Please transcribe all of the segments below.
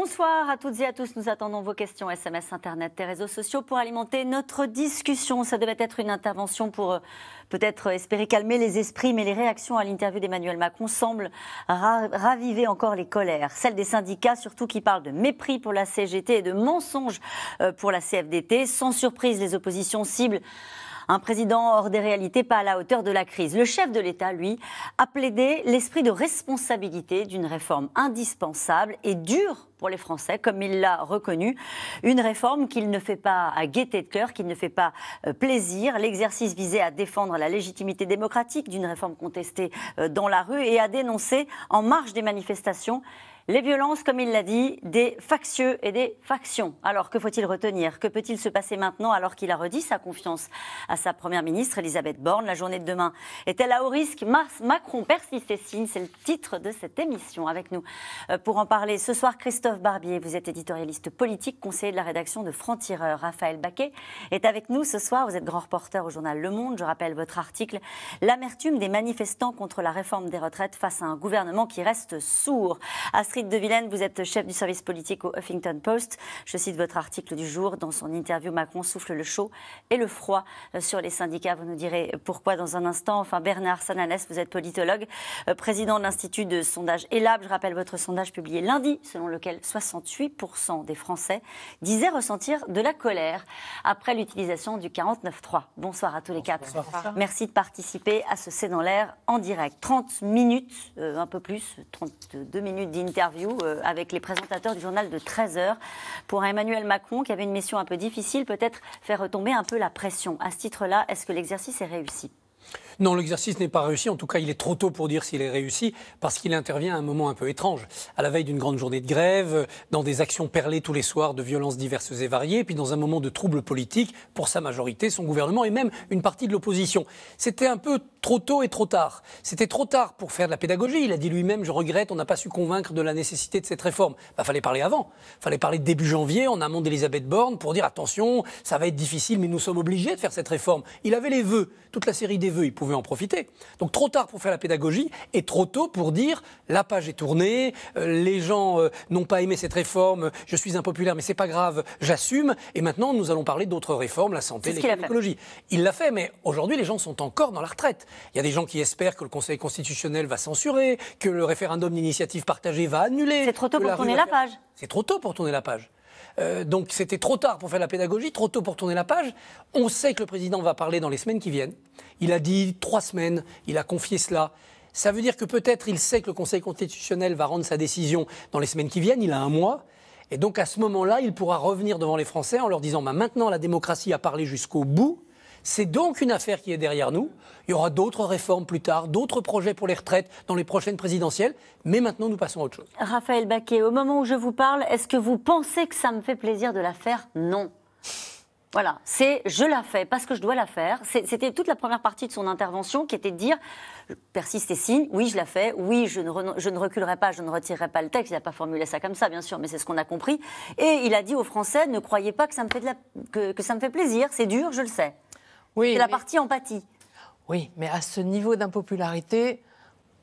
Bonsoir à toutes et à tous. Nous attendons vos questions SMS, Internet et réseaux sociaux pour alimenter notre discussion. Ça devait être une intervention pour euh, peut-être espérer calmer les esprits, mais les réactions à l'interview d'Emmanuel Macron semblent raviver encore les colères. Celles des syndicats, surtout qui parlent de mépris pour la CGT et de mensonges euh, pour la CFDT. Sans surprise, les oppositions ciblent un président hors des réalités, pas à la hauteur de la crise. Le chef de l'État, lui, a plaidé l'esprit de responsabilité d'une réforme indispensable et dure pour les Français, comme il l'a reconnu. Une réforme qu'il ne fait pas à gaieté de cœur, qu'il ne fait pas euh, plaisir. L'exercice visait à défendre la légitimité démocratique d'une réforme contestée euh, dans la rue et à dénoncer, en marge des manifestations, les violences, comme il l'a dit, des factieux et des factions. Alors, que faut-il retenir Que peut-il se passer maintenant alors qu'il a redit sa confiance à sa première ministre, Elisabeth Borne La journée de demain est-elle à haut risque Macron persiste et signe, c'est le titre de cette émission avec nous. Euh, pour en parler ce soir, Christophe. Barbier, vous êtes éditorialiste politique, conseiller de la rédaction de Franc-Tireur. Raphaël Baquet est avec nous ce soir. Vous êtes grand reporter au journal Le Monde. Je rappelle votre article L'amertume des manifestants contre la réforme des retraites face à un gouvernement qui reste sourd. Astrid de Villene, vous êtes chef du service politique au Huffington Post. Je cite votre article du jour. Dans son interview, Macron souffle le chaud et le froid euh, sur les syndicats. Vous nous direz pourquoi dans un instant. Enfin, Bernard Sananès, vous êtes politologue, euh, président de l'Institut de sondage ELAB. Je rappelle votre sondage publié lundi, selon lequel 68% des Français disaient ressentir de la colère après l'utilisation du 49.3. Bonsoir à tous les quatre. Merci de participer à ce C'est dans l'air en direct. 30 minutes, euh, un peu plus, 32 minutes d'interview euh, avec les présentateurs du journal de 13h pour Emmanuel Macron qui avait une mission un peu difficile, peut-être faire retomber un peu la pression. À ce titre-là, est-ce que l'exercice est réussi non, l'exercice n'est pas réussi. En tout cas, il est trop tôt pour dire s'il est réussi parce qu'il intervient à un moment un peu étrange. À la veille d'une grande journée de grève, dans des actions perlées tous les soirs de violences diverses et variées, puis dans un moment de troubles politiques pour sa majorité, son gouvernement et même une partie de l'opposition. C'était un peu trop tôt et trop tard. C'était trop tard pour faire de la pédagogie. Il a dit lui-même, je regrette, on n'a pas su convaincre de la nécessité de cette réforme. Il bah, fallait parler avant. Il fallait parler début janvier, en amont d'Elisabeth Borne, pour dire attention, ça va être difficile, mais nous sommes obligés de faire cette réforme. Il avait les vœux, toute la série des vœux. Il en profiter. Donc trop tard pour faire la pédagogie et trop tôt pour dire la page est tournée, euh, les gens euh, n'ont pas aimé cette réforme, je suis impopulaire mais c'est pas grave, j'assume et maintenant nous allons parler d'autres réformes, la santé, l'écologie. Il l'a fait mais aujourd'hui les gens sont encore dans la retraite. Il y a des gens qui espèrent que le Conseil constitutionnel va censurer, que le référendum d'initiative partagée va annuler. C'est trop tôt pour tourner la page. C'est trop tôt pour tourner la page. Euh, donc c'était trop tard pour faire la pédagogie, trop tôt pour tourner la page. On sait que le président va parler dans les semaines qui viennent. Il a dit trois semaines, il a confié cela. Ça veut dire que peut-être il sait que le Conseil constitutionnel va rendre sa décision dans les semaines qui viennent, il a un mois. Et donc à ce moment-là, il pourra revenir devant les Français en leur disant bah, maintenant la démocratie a parlé jusqu'au bout, c'est donc une affaire qui est derrière nous. Il y aura d'autres réformes plus tard, d'autres projets pour les retraites dans les prochaines présidentielles. Mais maintenant, nous passons à autre chose. Raphaël Baquet, au moment où je vous parle, est-ce que vous pensez que ça me fait plaisir de la faire Non. Voilà, c'est je la fais parce que je dois la faire. C'était toute la première partie de son intervention qui était de dire persiste et signe, oui je la fais, oui je ne, reculerai pas, je ne retirerai pas le texte. Il n'a pas formulé ça comme ça bien sûr, mais c'est ce qu'on a compris. Et il a dit aux Français ne croyez pas que ça me fait plaisir, c'est dur, je le sais. Oui, c'est la partie empathie. Oui, mais à ce niveau d'impopularité,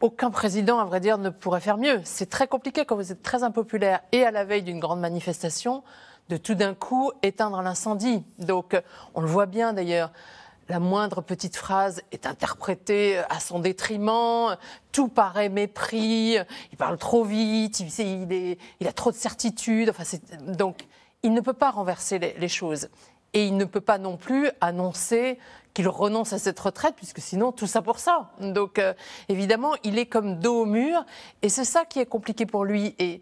aucun président, à vrai dire, ne pourrait faire mieux. C'est très compliqué quand vous êtes très impopulaire et à la veille d'une grande manifestation de tout d'un coup éteindre l'incendie. Donc, on le voit bien d'ailleurs. La moindre petite phrase est interprétée euh, à son détriment, tout paraît mépris, euh, il parle trop vite, il, a trop de certitudes. donc, il ne peut pas renverser les choses et il ne peut pas non plus annoncer qu'il renonce à cette retraite, puisque sinon, tout ça pour ça. Donc, euh, évidemment, il est comme dos au mur, et c'est ça qui est compliqué pour lui. Et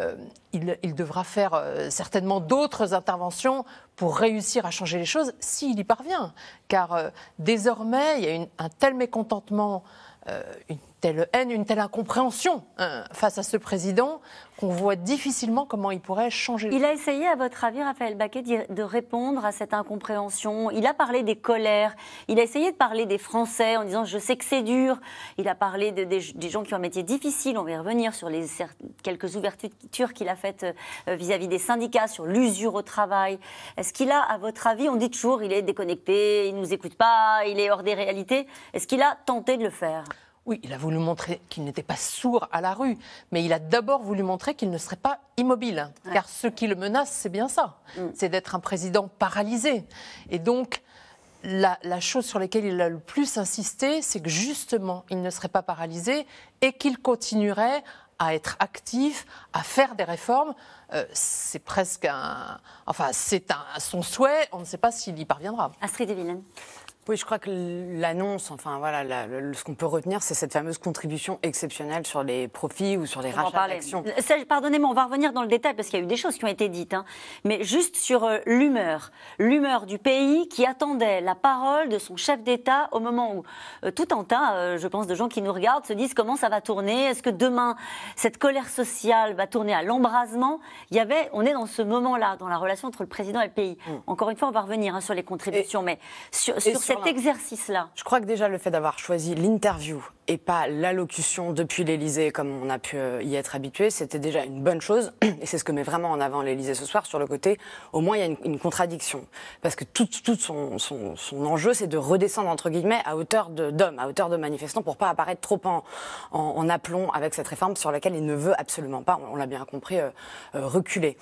euh, il, devra faire euh, certainement d'autres interventions pour réussir à changer les choses, s'il y parvient. Car désormais, il y a un tel mécontentement, une telle haine, une telle incompréhension hein, face à ce président qu'on voit difficilement comment il pourrait changer. Il a essayé, à votre avis, Raphaël Baquet, de répondre à cette incompréhension. Il a parlé des colères, il a essayé de parler des Français en disant je sais que c'est dur. Il a parlé des, gens qui ont un métier difficile, on va y revenir sur les quelques ouvertures qu'il a faites euh, vis-à-vis -vis des syndicats, sur l'usure au travail. Est-ce qu'il a, à votre avis, on dit toujours il est déconnecté, il ne nous écoute pas, il est hors des réalités, est-ce qu'il a tenté de le faire oui, il a voulu montrer qu'il n'était pas sourd à la rue, mais il a d'abord voulu montrer qu'il ne serait pas immobile, car ce qui le menace, c'est bien ça, mm. c'est d'être un président paralysé. Et donc, la, chose sur laquelle il a le plus insisté, c'est que justement, il ne serait pas paralysé et qu'il continuerait à être actif, à faire des réformes. Euh, c'est presque un. Enfin, c'est un, son souhait. On ne sait pas s'il y parviendra. Astrid oui, je crois que l'annonce, enfin voilà, ce qu'on peut retenir, c'est cette fameuse contribution exceptionnelle sur les profits ou sur les rachats d'actions. Euh, pardonnez-moi, on va revenir dans le détail parce qu'il y a eu des choses qui ont été dites, hein. mais juste sur euh, l'humeur, l'humeur du pays qui attendait la parole de son chef d'État au moment où euh, tout un tas, je pense, de gens qui nous regardent se disent comment ça va tourner, est-ce que demain cette colère sociale va tourner à l'embrasement Il y avait, on est dans ce moment-là, dans la relation entre le président et le pays. Mm. Encore une fois, on va revenir hein, sur les contributions, mais sur cette cet exercice-là Je crois que déjà le fait d'avoir choisi l'interview et pas l'allocution depuis l'Elysée comme on a pu euh, y être habitué, c'était déjà une bonne chose. Et c'est ce que met vraiment en avant l'Elysée ce soir sur le côté, au moins il y a une, contradiction. Parce que tout, tout son, enjeu, c'est de redescendre, entre guillemets, à hauteur d'hommes, à hauteur de manifestants, pour pas apparaître trop en, en, aplomb avec cette réforme sur laquelle il ne veut absolument pas, on, l'a bien compris, euh, euh, reculer.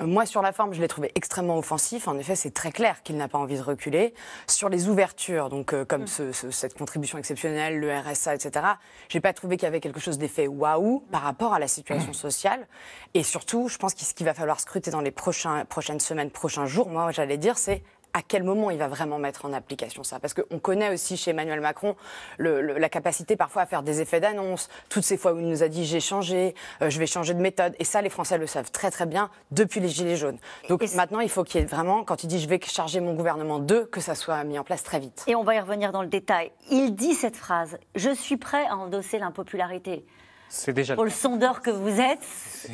Moi, sur la forme, je l'ai trouvé extrêmement offensif. En effet, c'est très clair qu'il n'a pas envie de reculer. Sur les ouvertures, donc comme mmh. cette contribution exceptionnelle, le RSA, etc., etc. J'ai pas trouvé qu'il y avait quelque chose d'effet waouh par rapport à la situation mm. sociale. Et surtout, je pense ce qu'il va falloir scruter dans les prochaines semaines, prochains jours, moi, j'allais dire, c'est à quel moment il va vraiment mettre en application ça. Parce qu'on connaît aussi chez Emmanuel Macron la capacité parfois à faire des effets d'annonce, toutes ces fois où il nous a dit j'ai changé, euh, je vais changer de méthode. Et ça, les Français le savent très très bien depuis les Gilets jaunes. Donc maintenant, il faut qu'il y ait vraiment, quand il dit je vais charger mon gouvernement d'eux, que ça soit mis en place très vite. Et on va y revenir dans le détail. Il dit cette phrase, je suis prêt à endosser l'impopularité. C'est déjà Pour le, sondeur que vous êtes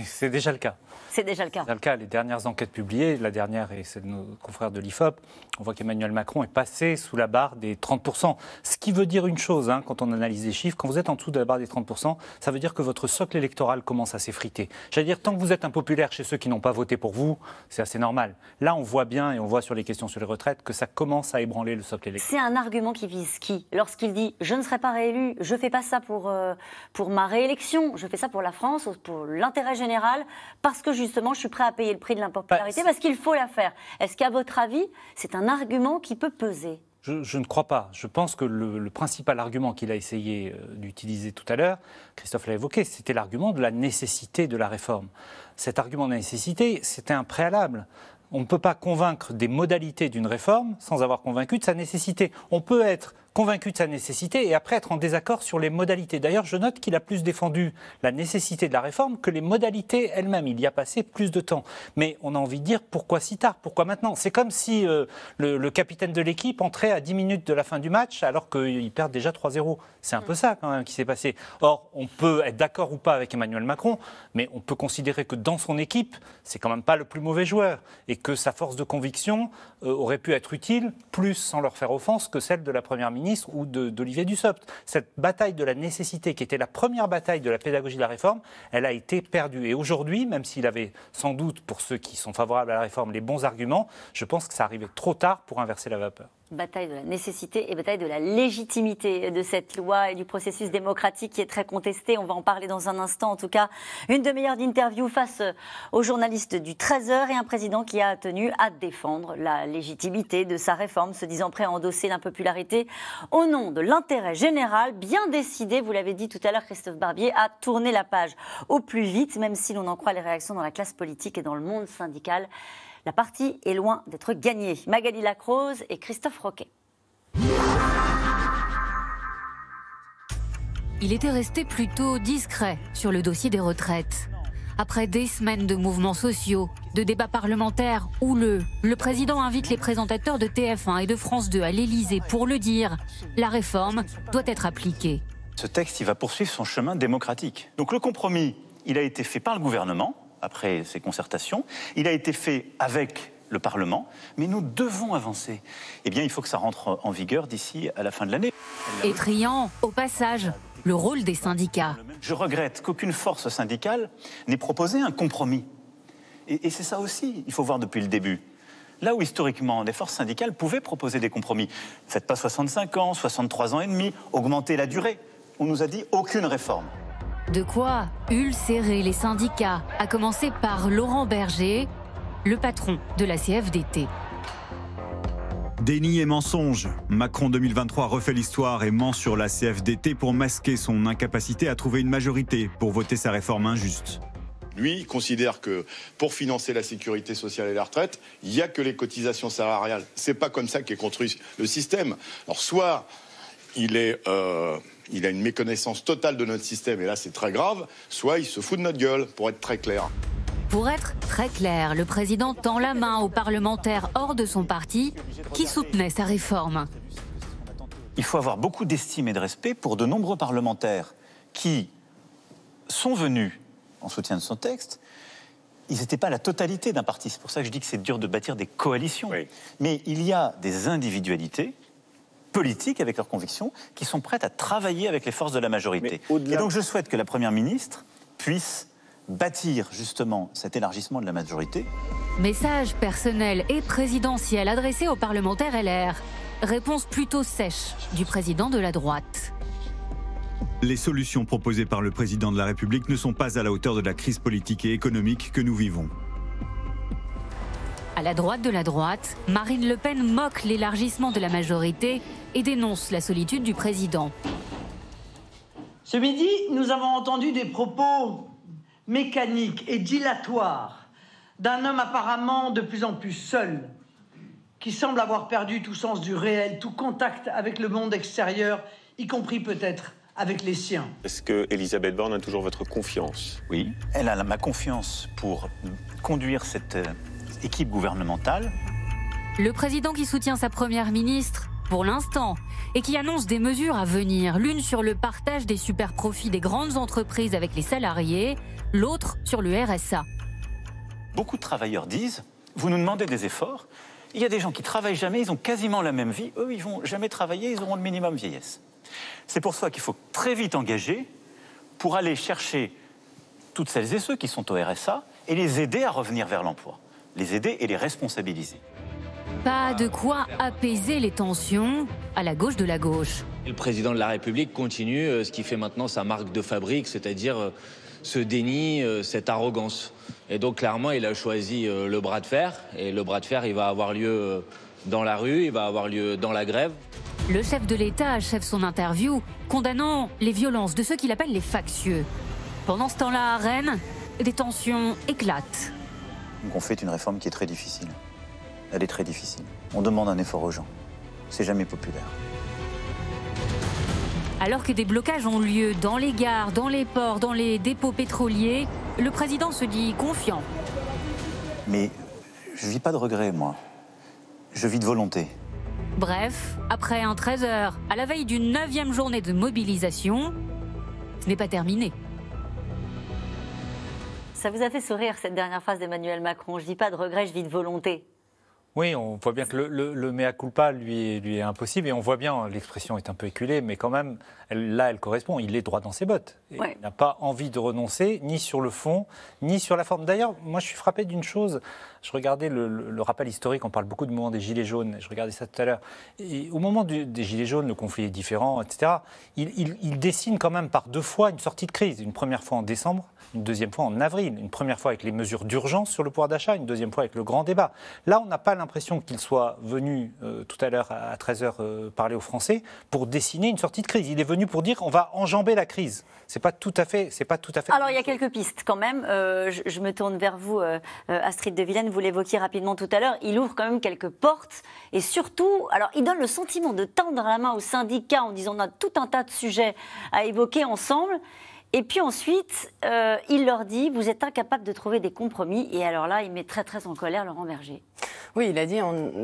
C'est déjà le cas. C'est déjà le cas. le cas, les dernières enquêtes publiées, la dernière et celle de nos confrères de l'IFOP, on voit qu'Emmanuel Macron est passé sous la barre des 30%. Ce qui veut dire une chose, hein, quand on analyse les chiffres, quand vous êtes en dessous de la barre des 30%, ça veut dire que votre socle électoral commence à s'effriter. J'allais dire, tant que vous êtes impopulaire chez ceux qui n'ont pas voté pour vous, c'est assez normal. Là, on voit bien, et on voit sur les questions sur les retraites, que ça commence à ébranler le socle électoral. C'est un argument qui vise qui Lorsqu'il dit, je ne serai pas réélu, je fais pas ça pour, euh, pour ma réélection je fais ça pour la France, pour l'intérêt général, parce que justement, je suis prêt à payer le prix de l'impopularité, bah, parce qu'il faut la faire. Est-ce qu'à votre avis, c'est un argument qui peut peser je, ne crois pas. Je pense que le, le principal argument qu'il a essayé euh, d'utiliser tout à l'heure, Christophe l'a évoqué, c'était l'argument de la nécessité de la réforme. Cet argument de la nécessité, c'était un préalable. On ne peut pas convaincre des modalités d'une réforme sans avoir convaincu de sa nécessité. On peut être convaincu de sa nécessité et après être en désaccord sur les modalités. D'ailleurs, je note qu'il a plus défendu la nécessité de la réforme que les modalités elles-mêmes. Il y a passé plus de temps. Mais on a envie de dire pourquoi si tard Pourquoi maintenant C'est comme si euh, le, capitaine de l'équipe entrait à 10 minutes de la fin du match alors qu'il perd déjà 3-0. C'est un peu ça quand même qui s'est passé. Or, on peut être d'accord ou pas avec Emmanuel Macron, mais on peut considérer que dans son équipe, c'est quand même pas le plus mauvais joueur et que sa force de conviction euh, aurait pu être utile plus sans leur faire offense que celle de la première ministre ou d'Olivier Dussopt. Cette bataille de la nécessité, qui était la première bataille de la pédagogie de la réforme, elle a été perdue. Et aujourd'hui, même s'il avait sans doute, pour ceux qui sont favorables à la réforme, les bons arguments, je pense que ça arrivait trop tard pour inverser la vapeur bataille de la nécessité et bataille de la légitimité de cette loi et du processus démocratique qui est très contesté. On va en parler dans un instant. En tout cas, une demi-heure d'interview face aux journalistes du 13h et un président qui a tenu à défendre la légitimité de sa réforme, se disant prêt à endosser l'impopularité au nom de l'intérêt général, bien décidé, vous l'avez dit tout à l'heure Christophe Barbier, à tourner la page au plus vite, même si l'on en croit les réactions dans la classe politique et dans le monde syndical. La partie est loin d'être gagnée. Magali Lacrose et Christophe Roquet. Il était resté plutôt discret sur le dossier des retraites. Après des semaines de mouvements sociaux, de débats parlementaires houleux, le président invite les présentateurs de TF1 et de France 2 à l'Élysée pour le dire. La réforme doit être appliquée. Ce texte, il va poursuivre son chemin démocratique. Donc le compromis, il a été fait par le gouvernement après ces concertations. Il a été fait avec le Parlement, mais nous devons avancer. Eh bien, il faut que ça rentre en vigueur d'ici à la fin de l'année. Et triant, au passage, le rôle des syndicats. Je regrette qu'aucune force syndicale n'ait proposé un compromis. Et, c'est ça aussi, il faut voir depuis le début. Là où historiquement les forces syndicales pouvaient proposer des compromis, faites pas 65 ans, 63 ans et demi, augmenter la durée. On nous a dit aucune réforme. De quoi ulcérer les syndicats, à commencer par Laurent Berger, le patron de la CFDT. Déni et mensonge. Macron 2023 refait l'histoire et ment sur la CFDT pour masquer son incapacité à trouver une majorité pour voter sa réforme injuste. Lui, il considère que pour financer la sécurité sociale et la retraite, il n'y a que les cotisations salariales. C'est pas comme ça qu'est construit le système. Alors, soit il est. Euh, il a une méconnaissance totale de notre système, et là c'est très grave, soit il se fout de notre gueule, pour être très clair. Pour être très clair, le président tend la main aux parlementaires hors de son parti qui soutenaient sa réforme. Il faut avoir beaucoup d'estime et de respect pour de nombreux parlementaires qui sont venus en soutien de son texte. Ils n'étaient pas la totalité d'un parti. C'est pour ça que je dis que c'est dur de bâtir des coalitions. Mais il y a des individualités politiques, avec leurs convictions, qui sont prêtes à travailler avec les forces de la majorité. Et donc je souhaite que la Première ministre puisse bâtir justement cet élargissement de la majorité. Message personnel et présidentiel adressé aux parlementaires LR. Réponse plutôt sèche du président de la droite. Les solutions proposées par le président de la République ne sont pas à la hauteur de la crise politique et économique que nous vivons. À la droite de la droite, Marine Le Pen moque l'élargissement de la majorité et dénonce la solitude du président. Ce midi, nous avons entendu des propos mécaniques et dilatoires d'un homme apparemment de plus en plus seul, qui semble avoir perdu tout sens du réel, tout contact avec le monde extérieur, y compris peut-être avec les siens. Est-ce que Elisabeth Borne a toujours votre confiance Oui, elle a ma confiance pour conduire cette euh, équipe gouvernementale. Le président qui soutient sa première ministre, pour l'instant, et qui annonce des mesures à venir, l'une sur le partage des super profits des grandes entreprises avec les salariés, l'autre sur le RSA. Beaucoup de travailleurs disent, vous nous demandez des efforts, il y a des gens qui travaillent jamais, ils ont quasiment la même vie, eux ils vont jamais travailler, ils auront le minimum vieillesse. C'est pour ça qu'il faut très vite engager pour aller chercher toutes celles et ceux qui sont au RSA et les aider à revenir vers l'emploi les aider et les responsabiliser. Pas de quoi apaiser les tensions à la gauche de la gauche. Le président de la République continue euh, ce qui fait maintenant sa marque de fabrique, c'est-à-dire euh, ce déni, euh, cette arrogance. Et donc clairement, il a choisi le bras de fer. Et le bras de fer, il va avoir lieu dans la rue, il va avoir lieu dans la grève. Le chef de l'État achève son interview condamnant les violences de ceux qu'il appelle les factieux. Pendant ce temps-là, à Rennes, des tensions éclatent. Donc on fait une réforme qui est très difficile. Elle est très difficile. On demande un effort aux gens. C'est jamais populaire. Alors que des blocages ont lieu dans les gares, dans les ports, dans les dépôts pétroliers, le président se dit confiant. Mais je vis pas de regrets, moi. Je vis de volonté. Bref, après un 13h, à la veille d'une neuvième journée de mobilisation, ce n'est pas terminé. Ça vous a fait sourire cette dernière phrase d'Emmanuel Macron. Je ne dis pas de regret, je dis de volonté. Oui, on voit bien que le, mea culpa lui, lui est impossible et on voit bien, l'expression est un peu éculée, mais quand même, là, elle correspond. Il est droit dans ses bottes. Il n'a pas envie de renoncer, ni sur le fond, ni sur la forme. D'ailleurs, moi, je suis frappé d'une chose. Je regardais le, rappel historique, on parle beaucoup du moment des Gilets jaunes, je regardais ça tout à l'heure. Et au moment des Gilets jaunes, le conflit est différent, etc. Il, dessine quand même par deux fois une sortie de crise. Une première fois en décembre, une deuxième fois en avril. Une première fois avec les mesures d'urgence sur le pouvoir d'achat, une deuxième fois avec le grand débat. Là, on n'a pas l'impression qu'il soit venu euh, tout à l'heure à 13h euh, parler aux Français pour dessiner une sortie de crise. Il est venu pour dire on va enjamber la crise. C'est pas tout à fait, c'est pas tout à fait. Alors il y a quelques pistes quand même. Euh, je, me tourne vers vous, Astrid de Villene vous l'évoquiez rapidement tout à l'heure, il ouvre quand même quelques portes et surtout, alors il donne le sentiment de tendre la main aux syndicats en disant on a tout un tas de sujets à évoquer ensemble. Et puis ensuite, euh, il leur dit, vous êtes incapables de trouver des compromis. Et alors là, il met très très en colère Laurent Berger. Oui, il a dit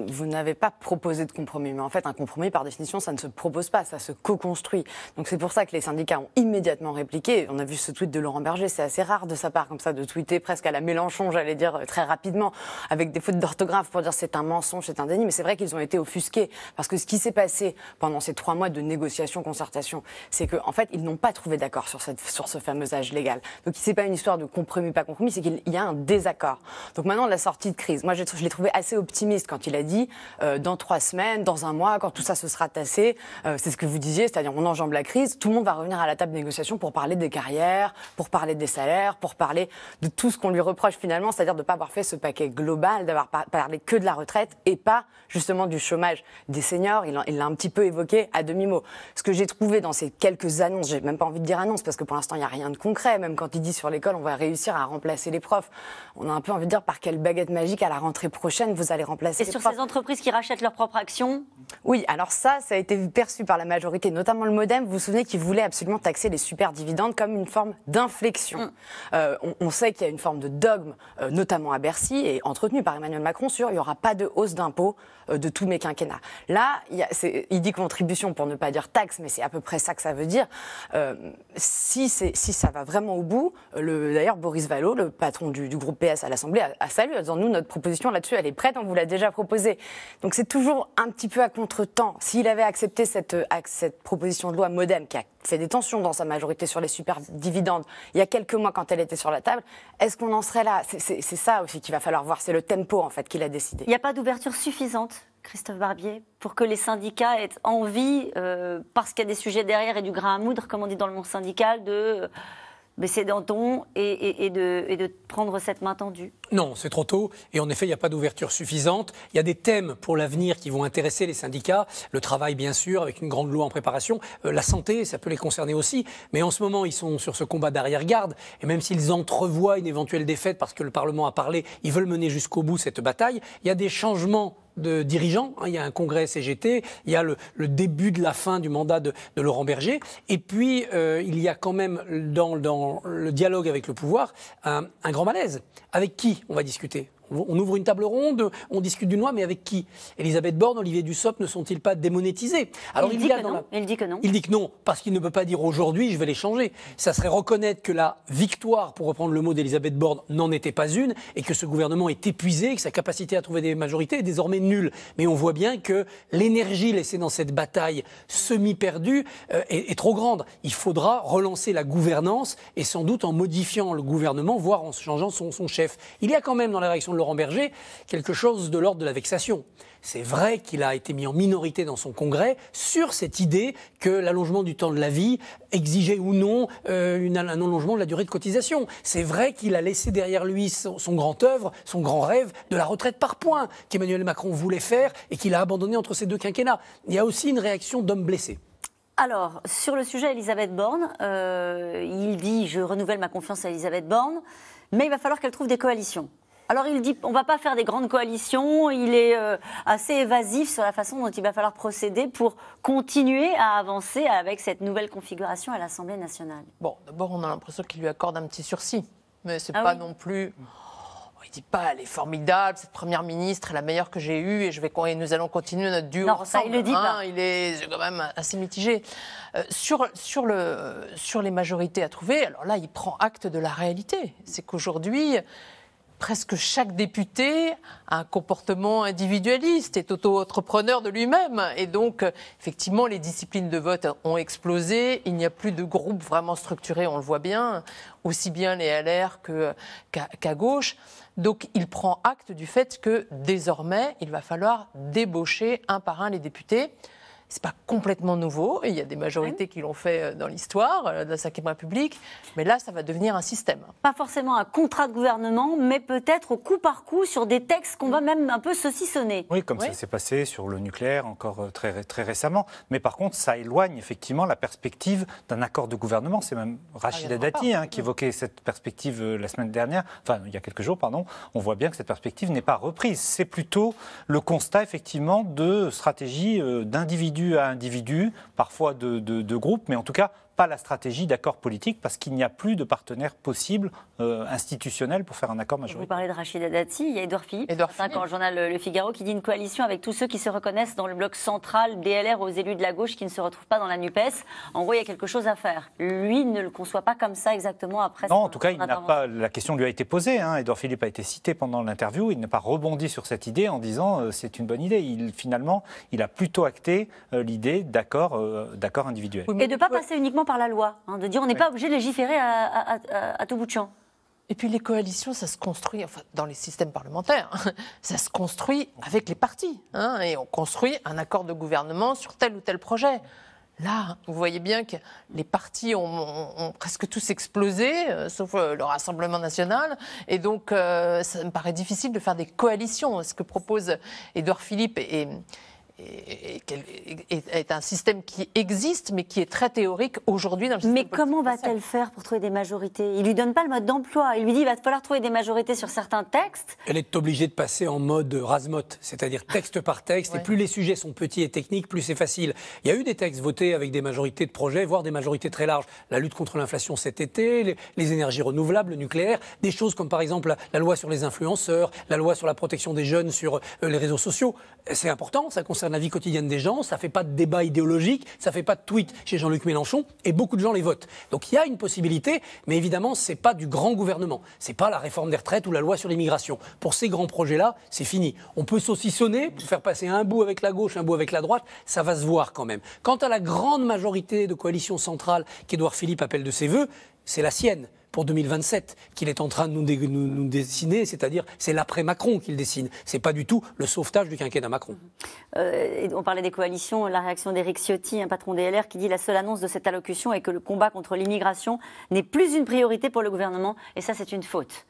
vous n'avez pas proposé de compromis. Mais en fait, un compromis, par définition, ça ne se propose pas, ça se co-construit. Donc c'est pour ça que les syndicats ont immédiatement répliqué. On a vu ce tweet de Laurent Berger. C'est assez rare de sa part, comme ça, de tweeter presque à la Mélenchon, j'allais dire, euh, très rapidement, avec des fautes d'orthographe pour dire c'est un mensonge, c'est un déni. Mais c'est vrai qu'ils ont été offusqués. Parce que ce qui s'est passé pendant ces trois mois de négociation concertation, c'est qu'en en fait, ils n'ont pas trouvé d'accord sur, sur ce fameux âge légal. Donc c'est pas une histoire de compromis, pas compromis, c'est qu'il y a un désaccord. Donc maintenant, la sortie de crise, moi je l'ai trouvé assez optimiste quand il a dit euh, dans trois semaines, dans un mois, quand tout ça se sera tassé, euh, c'est ce que vous disiez, c'est-à-dire on enjambe la crise, tout le monde va revenir à la table de négociation pour parler des carrières, pour parler des salaires, pour parler de tout ce qu'on lui reproche finalement, c'est-à-dire de ne pas avoir fait ce paquet global, d'avoir parlé que de la retraite et pas justement du chômage des seniors. Il l'a un petit peu évoqué à demi-mot. Ce que j'ai trouvé dans ces quelques annonces, j'ai même pas envie de dire annonces parce que pour l'instant il n'y a rien de concret, même quand il dit sur l'école on va réussir à remplacer les profs, on a un peu envie de dire par quelle baguette magique à la rentrée prochaine vous allez remplacer. Et sur ces entreprises qui rachètent leurs propres actions Oui, alors ça, ça a été perçu par la majorité, notamment le Modem. Vous vous souvenez qu'ils voulaient absolument taxer les super dividendes comme une forme d'inflexion. Mm. Euh, on, sait qu'il y a une forme de dogme, euh, notamment à Bercy, et entretenu par Emmanuel Macron, sur il n'y aura pas de hausse d'impôts euh, de tous mes quinquennats. Là, il, y il dit contribution pour ne pas dire taxe, mais c'est à peu près ça que ça veut dire. Euh, si, ça va vraiment au bout, d'ailleurs Boris Vallot, le patron du, groupe PS à l'Assemblée, a, salué en disant nous notre proposition là-dessus elle est prête, on vous l'a déjà proposée. Donc c'est toujours un petit peu à contre-temps. S'il avait accepté cette, euh, proposition de loi MoDem qui a fait des tensions dans sa majorité sur les super dividendes il y a quelques mois quand elle était sur la table, est-ce qu'on en serait là C'est ça aussi qu'il va falloir voir, c'est le tempo en fait qu'il a décidé. Il n'y a pas d'ouverture suffisante Christophe Barbier, pour que les syndicats aient envie, euh, parce qu'il y a des sujets derrière et du grain à moudre, comme on dit dans le monde syndical, de euh, baisser d'enton et, de, prendre cette main tendue Non, c'est trop tôt. Et en effet, il n'y a pas d'ouverture suffisante. Il y a des thèmes pour l'avenir qui vont intéresser les syndicats. Le travail, bien sûr, avec une grande loi en préparation. Euh, la santé, ça peut les concerner aussi. Mais en ce moment, ils sont sur ce combat d'arrière-garde. Et même s'ils entrevoient une éventuelle défaite parce que le Parlement a parlé, ils veulent mener jusqu'au bout cette bataille. Il y a des changements de dirigeants. Hein. Il y a un congrès CGT, il y a le, début de la fin du mandat de, Laurent Berger, et puis euh, il y a quand même dans, le dialogue avec le pouvoir un grand malaise. Avec qui on va discuter on ouvre une table ronde, on discute du noir, mais avec qui Elisabeth Borne, Olivier Dussopt ne sont-ils pas démonétisés Alors il, dit que non. Il dit que non, parce qu'il ne peut pas dire aujourd'hui je vais les changer. Ça serait reconnaître que la victoire, pour reprendre le mot d'Elisabeth Borne, n'en était pas une, et que ce gouvernement est épuisé, que sa capacité à trouver des majorités est désormais nulle. Mais on voit bien que l'énergie laissée dans cette bataille semi-perdue euh, est, trop grande. Il faudra relancer la gouvernance, et sans doute en modifiant le gouvernement, voire en changeant son, son chef. Il y a quand même dans la réaction Laurent Berger quelque chose de l'ordre de la vexation. C'est vrai qu'il a été mis en minorité dans son Congrès sur cette idée que l'allongement du temps de la vie exigeait ou non euh, un allongement de la durée de cotisation. C'est vrai qu'il a laissé derrière lui son, grand œuvre, son grand rêve de la retraite par points qu'Emmanuel Macron voulait faire et qu'il a abandonné entre ces deux quinquennats. Il y a aussi une réaction d'homme blessé. Alors, sur le sujet Elisabeth Borne, euh, il dit Je renouvelle ma confiance à Elisabeth Borne, mais il va falloir qu'elle trouve des coalitions. Alors il dit on va pas faire des grandes coalitions, il est euh, assez évasif sur la façon dont il va falloir procéder pour continuer à avancer avec cette nouvelle configuration à l'Assemblée nationale. Bon, d'abord on a l'impression qu'il lui accorde un petit sursis, mais c'est ah pas non plus oh, il dit pas elle est formidable, cette première ministre est la meilleure que j'ai eue et je vais nous allons continuer notre duo non, Ça, il le dit hein, pas. il est quand même assez mitigé euh, sur sur le sur les majorités à trouver. Alors là, il prend acte de la réalité, c'est qu'aujourd'hui presque chaque député a un comportement individualiste, est auto-entrepreneur de lui-même. Et donc, euh, effectivement, les disciplines de vote ont explosé. Il n'y a plus de groupe vraiment structuré, on le voit bien, aussi bien les LR qu'à gauche. Donc, il prend acte du fait que désormais, il va falloir débaucher un par un les députés n'est pas complètement nouveau. Il y a des majorités ah qui l'ont fait euh, dans l'histoire euh, de la Ve République, mais là, ça va devenir un système. Pas forcément un contrat de gouvernement, mais peut-être au coup par coup sur des textes qu'on va même un peu saucissonner. Oui, comme ça s'est passé sur le nucléaire encore euh, très, très récemment. Mais par contre, ça éloigne effectivement la perspective d'un accord de gouvernement. C'est même ah, Rachida Dati hein, qui mm. évoquait cette perspective la semaine dernière, enfin il y a quelques jours, pardon. On voit bien que cette perspective n'est pas reprise. C'est plutôt le constat effectivement de stratégies d'individus à individu, parfois de, de, de groupe, mais en tout cas pas la stratégie d'accord politique parce qu'il n'y a plus de partenaire possible euh, institutionnels institutionnel pour faire un accord majoritaire. Vous parlez de Rachid Adati, il y a Edouard Philippe, Edouard Philippe. le journal Le Figaro, qui dit une coalition avec tous ceux qui se reconnaissent dans le bloc central DLR aux élus de la gauche qui ne se retrouvent pas dans la NUPES. En gros, il y a quelque chose à faire. Lui ne le conçoit pas comme ça exactement après. Non, en tout cas, il n'a pas, la question lui a été posée. Hein. Edouard Philippe a été cité pendant l'interview. Il n'a pas rebondi sur cette idée en disant euh, c'est une bonne idée. Il, finalement, il a plutôt acté euh, l'idée d'accord d'accord individuel. Et de ne pas passer uniquement par la loi, hein, de dire on n'est pas obligé de légiférer à, tout bout de champ. Et puis les coalitions, ça se construit, enfin, dans les systèmes parlementaires, hein, ça se construit avec les partis. Hein, et on construit un accord de gouvernement sur tel ou tel projet. Là, vous voyez bien que les partis ont, presque tous explosé, euh, sauf euh, le Rassemblement national. Et donc, euh, ça me paraît difficile de faire des coalitions. Ce que propose Édouard Philippe et est, est, un système qui existe, mais qui est très théorique aujourd'hui dans le Mais comment va-t-elle faire pour trouver des majorités Il lui donne pas le mode d'emploi. Il lui dit il va falloir trouver des majorités sur certains textes. Elle est obligée de passer en mode rasmote, c'est-à-dire texte par texte. Et plus les sujets sont petits et techniques, plus c'est facile. Il y a eu des textes votés avec des majorités de projets, voire des majorités très larges. La lutte contre l'inflation cet été, les, énergies renouvelables, le nucléaire, des choses comme par exemple la, loi sur les influenceurs, la loi sur la protection des jeunes sur euh, les réseaux sociaux. C'est important, ça concerne la vie quotidienne des gens, ça ne fait pas de débat idéologique, ça ne fait pas de tweet chez Jean-Luc Mélenchon, et beaucoup de gens les votent. Donc il y a une possibilité, mais évidemment, ce n'est pas du grand gouvernement, ce n'est pas la réforme des retraites ou la loi sur l'immigration. Pour ces grands projets-là, c'est fini. On peut saucissonner, faire passer un bout avec la gauche, un bout avec la droite, ça va se voir quand même. Quant à la grande majorité de coalition centrale qu'Édouard Philippe appelle de ses voeux, c'est la sienne pour 2027 qu'il est en train de nous, dessiner, c'est-à-dire c'est l'après-Macron qu'il dessine. C'est pas du tout le sauvetage du quinquennat Macron. Euh, on parlait des coalitions, la réaction d'Éric Ciotti, un patron des LR, qui dit la seule annonce de cette allocution est que le combat contre l'immigration n'est plus une priorité pour le gouvernement, et ça c'est une faute.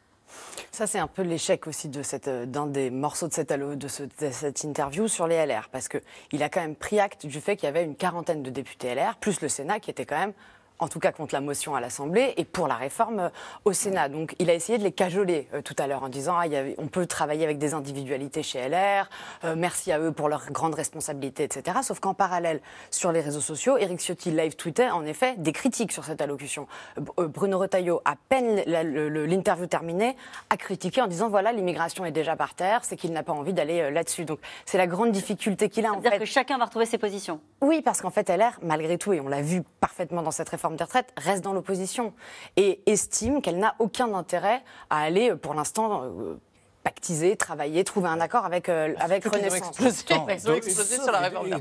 Ça, c'est un peu l'échec aussi de euh, d'un des morceaux de cette, de cette, interview sur les LR, parce qu'il a quand même pris acte du fait qu'il y avait une quarantaine de députés LR, plus le Sénat, qui était quand même en tout cas contre la motion à l'Assemblée et pour la réforme euh, au Sénat. Donc il a essayé de les cajoler euh, tout à l'heure en disant ah, on peut travailler avec des individualités chez LR, euh, merci à eux pour leur grande responsabilité, etc. Sauf qu'en parallèle, sur les réseaux sociaux, Eric Ciotti live tweetait en effet des critiques sur cette allocution. Bruno Retailleau, à peine l'interview terminée, a critiqué en disant voilà, l'immigration est déjà par terre, c'est qu'il n'a pas envie d'aller là-dessus. Donc c'est la grande difficulté qu'il a. C'est-à-dire que chacun va retrouver ses positions. Oui, parce qu'en fait LR, malgré tout, et on l'a vu parfaitement dans cette réforme, de des reste dans l'opposition et estime qu'elle n'a aucun intérêt à aller, pour l'instant, euh, pactiser, travailler, trouver un accord avec, euh, avec Renaissance.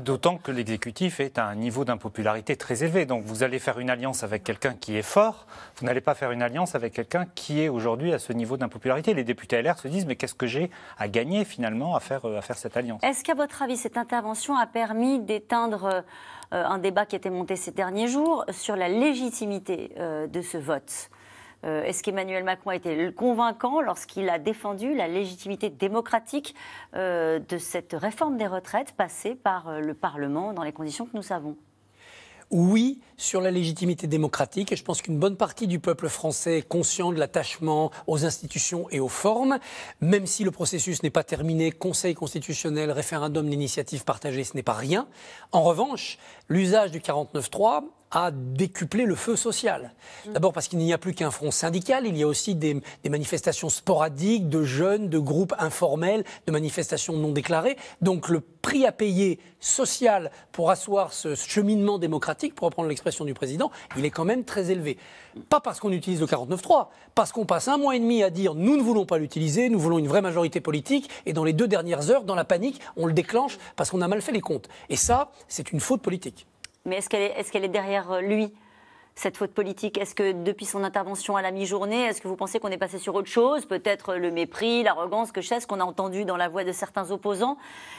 D'autant que l'exécutif est à un niveau d'impopularité très élevé. Donc vous allez faire une alliance avec quelqu'un qui est fort, vous n'allez pas faire une alliance avec quelqu'un qui est aujourd'hui à ce niveau d'impopularité. Les députés LR se disent mais qu'est-ce que j'ai à gagner finalement à faire, euh, à faire cette alliance Est-ce qu'à votre avis cette intervention a permis d'éteindre... Euh, un débat qui était monté ces derniers jours sur la légitimité euh, de ce vote. Euh, est-ce qu'Emmanuel Macron a été convaincant lorsqu'il a défendu la légitimité démocratique de cette réforme des retraites passée par le Parlement dans les conditions que nous savons oui sur la légitimité démocratique. Et je pense qu'une bonne partie du peuple français est conscient de l'attachement aux institutions et aux formes. Même si le processus n'est pas terminé, Conseil constitutionnel, référendum, d'initiative partagée, ce n'est pas rien. En revanche, l'usage du 49.3 à décupler le feu social. Mm. D'abord parce qu'il n'y a plus qu'un front syndical, il y a aussi des, des, manifestations sporadiques de jeunes, de groupes informels, de manifestations non déclarées. Donc le prix à payer social pour asseoir ce cheminement démocratique, pour reprendre l'expression du président, il est quand même très élevé. Pas parce qu'on utilise le 49-3, parce qu'on passe un mois et demi à dire nous ne voulons pas l'utiliser, nous voulons une vraie majorité politique, et dans les deux dernières heures, dans la panique, on le déclenche parce qu'on a mal fait les comptes. Et ça, c'est une faute politique. Mais est-ce qu'elle est, derrière euh, lui cette faute politique Est-ce que depuis son intervention à la mi-journée, est-ce que vous pensez qu'on est passé sur autre chose Peut-être euh, le mépris, l'arrogance, que sais, ce qu'on a entendu dans la voix de certains opposants,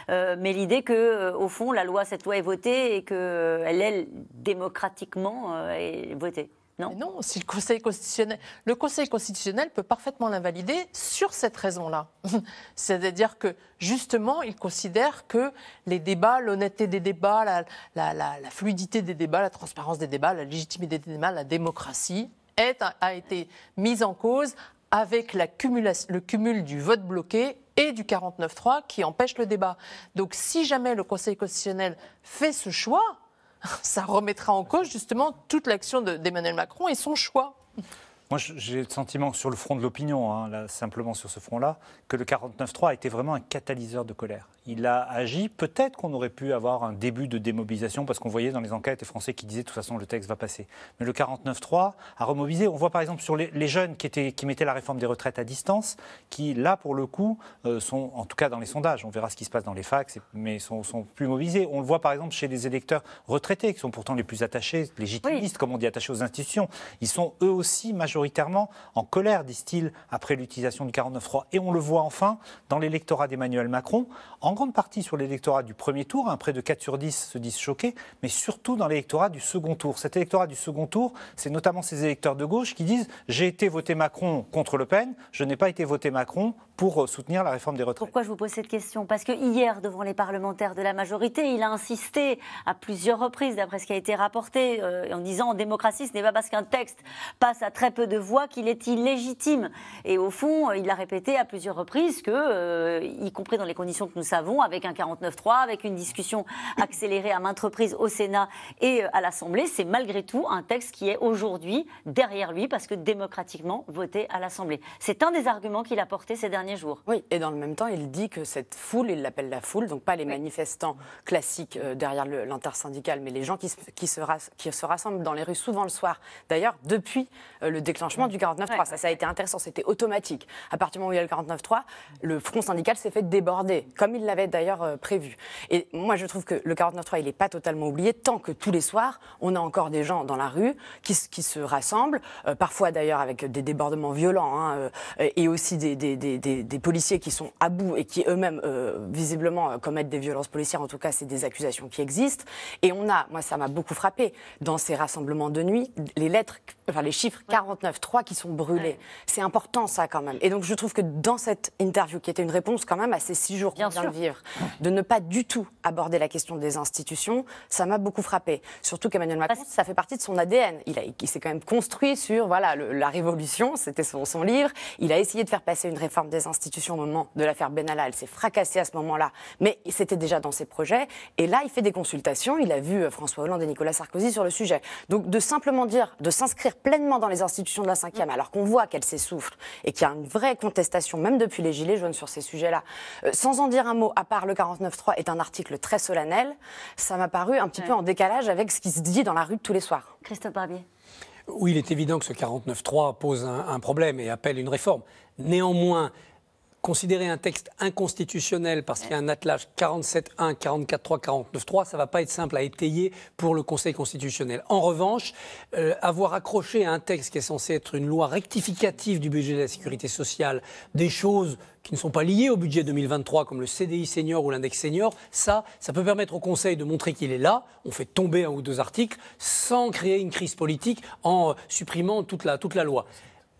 euh, mais l'idée que, au fond, la loi, cette loi est votée et qu'elle elle, est démocratiquement est votée. Non. si le Conseil constitutionnel, le Conseil constitutionnel peut parfaitement l'invalider sur cette raison-là. C'est-à-dire que justement, il considère que les débats, l'honnêteté des débats, la, fluidité des débats, la transparence des débats, la légitimité des débats, la démocratie est, a été mise en cause avec le cumul du vote bloqué et du 49-3 qui empêche le débat. Donc si jamais le Conseil constitutionnel fait ce choix, ça remettra en cause justement toute l'action d'Emmanuel Macron et son choix. Moi, j'ai le sentiment, sur le front de l'opinion, hein, simplement sur ce front-là, que le 49-3 a été vraiment un catalyseur de colère il a agi. Peut-être qu'on aurait pu avoir un début de démobilisation, parce qu'on voyait dans les enquêtes les Français qui disaient de toute façon le texte va passer. Mais le 49-3 a remobilisé. On voit par exemple sur les, jeunes qui, étaient, qui, mettaient la réforme des retraites à distance, qui là pour le coup euh, sont, en tout cas dans les sondages, on verra ce qui se passe dans les facs, mais sont, sont plus mobilisés. On le voit par exemple chez les électeurs retraités, qui sont pourtant les plus attachés, légitimistes, comme on dit, attachés aux institutions. Ils sont eux aussi majoritairement en colère, disent-ils, après l'utilisation du 49-3. Et on le voit enfin dans l'électorat d'Emmanuel Macron, en grande partie sur l'électorat du premier tour, hein. près de 4 sur 10 se disent choqués, mais surtout dans l'électorat du second tour. Cet électorat du second tour, c'est notamment ces électeurs de gauche qui disent j'ai été voté Macron contre Le Pen, je n'ai pas été voté Macron pour euh, soutenir la réforme des retraites. Pourquoi je vous pose cette question Parce que hier, devant les parlementaires de la majorité, il a insisté à plusieurs reprises, d'après ce qui a été rapporté, euh, en disant en démocratie, ce n'est pas parce qu'un texte passe à très peu de voix qu'il est illégitime. Et au fond, euh, il a répété à plusieurs reprises que, y compris dans les conditions que nous savons, avec un 49-3, avec une discussion accélérée à maintes reprises au Sénat et à l'Assemblée, c'est malgré tout un texte qui est aujourd'hui derrière lui parce que démocratiquement voté à l'Assemblée. C'est un des arguments qu'il a porté ces derniers jours. Oui, et dans le même temps, il dit que cette foule, il l'appelle la foule, donc pas les manifestants classiques euh, derrière derrière l'intersyndical, mais les gens qui, se, qui, se rassemblent dans les rues souvent le soir. D'ailleurs, depuis euh, le déclenchement du 49.3, 3 ça, ça a été intéressant, c'était automatique. À partir du moment où il y a le 49-3, le front syndical s'est fait déborder, comme il l'avait d'ailleurs euh, prévu. Et moi, je trouve que le 49.3, il n'est pas totalement oublié, tant que tous les soirs, on a encore des gens dans la rue qui, se rassemblent, parfois d'ailleurs avec des débordements violents, hein, et aussi des des, policiers qui sont à bout et qui eux-mêmes, euh, visiblement, euh, commettent des violences policières. En tout cas, c'est des accusations qui existent. Et on a, moi, ça m'a beaucoup frappé, dans ces rassemblements de nuit, les lettres, enfin les chiffres 49, 3 qui sont brûlés. C'est important, ça, quand même. Et donc, je trouve que dans cette interview, qui était une réponse quand même à ces six jours de vivre, de ne pas du tout aborder la question des institutions, ça m'a beaucoup frappé. Surtout qu'Emmanuel Macron, ça fait partie de son ADN. Il, il s'est quand même construit sur voilà, la révolution, c'était son, son livre. Il a essayé de faire passer une réforme des institutions au moment de l'affaire Benalla. Elle s'est fracassée à ce moment-là, mais c'était déjà dans ses projets. Et là, il fait des consultations. Il a vu euh, François Hollande et Nicolas Sarkozy sur le sujet. Donc, de simplement dire, de s'inscrire pleinement dans les institutions de la cinquième, alors qu'on voit qu'elle s'essouffle et qu'il y a une vraie contestation, même depuis les Gilets jaunes, sur ces sujets-là, euh, sans en dire un mot, à part le 49.3 est un article très solennel, ça m'a paru un petit peu en décalage avec ce qui se dit dans la rue tous les soirs. Christophe Barbier. Oui, il est évident que ce 49.3 pose un, un problème et appelle une réforme. Néanmoins, considérer un texte inconstitutionnel parce qu'il y a un attelage 47.1, 44.3, 49.3, ça ne va pas être simple à étayer pour le Conseil constitutionnel. En revanche, euh, avoir accroché à un texte qui est censé être une loi rectificative du budget de la sécurité sociale des choses qui ne sont pas liées au budget 2023, comme le CDI senior ou l'index senior, ça, ça peut permettre au Conseil de montrer qu'il est là. On fait tomber un ou deux articles sans créer une crise politique en supprimant toute la, toute la loi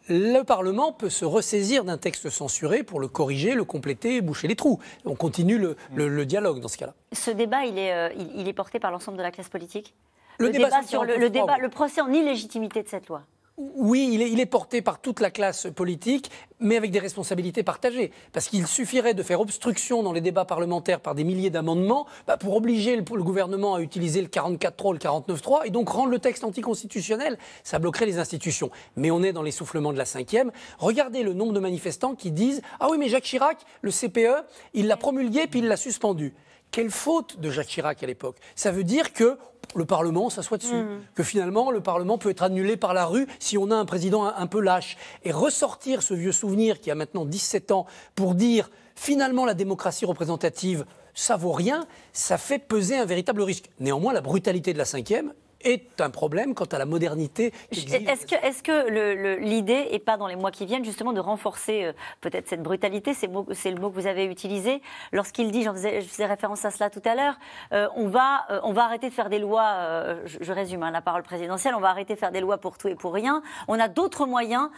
le Parlement peut se ressaisir d'un texte censuré pour le corriger, le compléter, boucher les trous. On continue le, dialogue dans ce cas-là. Ce débat, il est, euh, porté par l'ensemble de la classe politique le, débat, sur le procès en illégitimité de cette loi oui, il est, porté par toute la classe politique, mais avec des responsabilités partagées. Parce qu'il suffirait de faire obstruction dans les débats parlementaires par des milliers d'amendements bah, pour obliger le, gouvernement à utiliser le 44-3 le 49-3 et donc rendre le texte anticonstitutionnel. Ça bloquerait les institutions. Mais on est dans l'essoufflement de la cinquième. Regardez le nombre de manifestants qui disent Ah oui, mais Jacques Chirac, le CPE, il l'a promulgué puis il l'a suspendu. Quelle faute de Jacques Chirac à l'époque Ça veut dire que le Parlement s'assoit dessus. Mm. Que finalement, le Parlement peut être annulé par la rue si on a un président un, peu lâche. Et ressortir ce vieux souvenir qui a maintenant 17 ans pour dire finalement la démocratie représentative, ça vaut rien, ça fait peser un véritable risque. Néanmoins, la brutalité de la cinquième, est un problème quant à la modernité. Est-ce que, l'idée et pas dans les mois qui viennent justement de renforcer euh, peut-être cette brutalité C'est le mot que vous avez utilisé lorsqu'il dit, je faisais, référence à cela tout à l'heure, euh, on, va, euh, on va arrêter de faire des lois, je, résume hein, la parole présidentielle, on va arrêter de faire des lois pour tout et pour rien. On a d'autres moyens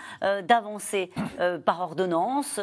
d'avancer par ordonnance.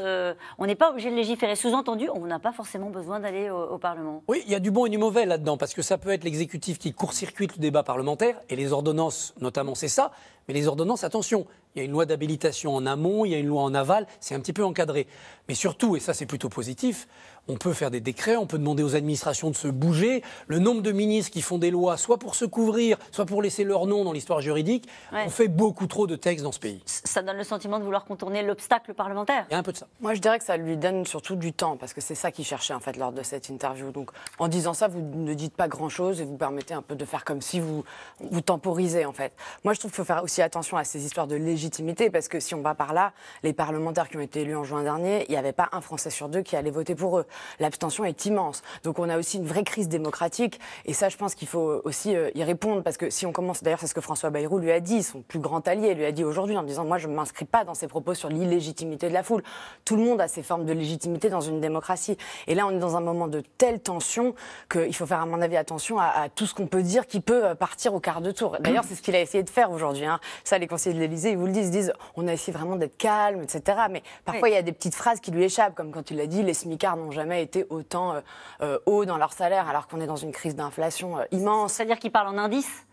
on n'est pas obligé de légiférer. Sous-entendu, on n'a pas forcément besoin d'aller au, Parlement. Oui, il y a du bon et du mauvais là-dedans parce que ça peut être l'exécutif qui court-circuite le débat parlementaire et les ordonnances notamment, c'est ça. Mais les ordonnances, attention, il y a une loi d'habilitation en amont, il y a une loi en aval, c'est un petit peu encadré. Mais surtout, et ça c'est plutôt positif, on peut faire des décrets, on peut demander aux administrations de se bouger. Le nombre de ministres qui font des lois, soit pour se couvrir, soit pour laisser leur nom dans l'histoire juridique, on fait beaucoup trop de textes dans ce pays. Ça donne le sentiment de vouloir contourner l'obstacle parlementaire. Il y a un peu de ça. Moi, je dirais que ça lui donne surtout du temps, parce que c'est ça qu'il cherchait en fait lors de cette interview. Donc, en disant ça, vous ne dites pas grand-chose et vous permettez un peu de faire comme si vous vous temporisez en fait. Moi, je trouve qu'il faut faire aussi attention à ces histoires de légitimité, parce que si on va par là, les parlementaires qui ont été élus en juin dernier, il n'y avait pas un Français sur deux qui allait voter pour eux l'abstention est immense. Donc on a aussi une vraie crise démocratique. Et ça, je pense qu'il faut euh, aussi euh, y répondre. Parce que si on commence, d'ailleurs, c'est ce que François Bayrou lui a dit, son plus grand allié, lui a dit aujourd'hui en disant Moi, je ne m'inscris pas dans ses propos sur l'illégitimité de la foule. Tout le monde a ses formes de légitimité dans une démocratie. Et là, on est dans un moment de telle tension qu'il faut faire, à mon avis, attention à, tout ce qu'on peut dire qui peut euh, partir au quart de tour. D'ailleurs, c'est ce qu'il a essayé de faire aujourd'hui. Hein. Ça, les conseillers de l'Élysée, ils vous le disent, ils disent on a essayé vraiment d'être calme, etc. Mais parfois, il y a des petites phrases qui lui échappent, comme quand il a dit les smicards n'ont jamais jamais été autant euh, euh, haut dans leur salaire, alors qu'on est dans une crise d'inflation euh, immense. C'est-à-dire qu'ils parlent en indice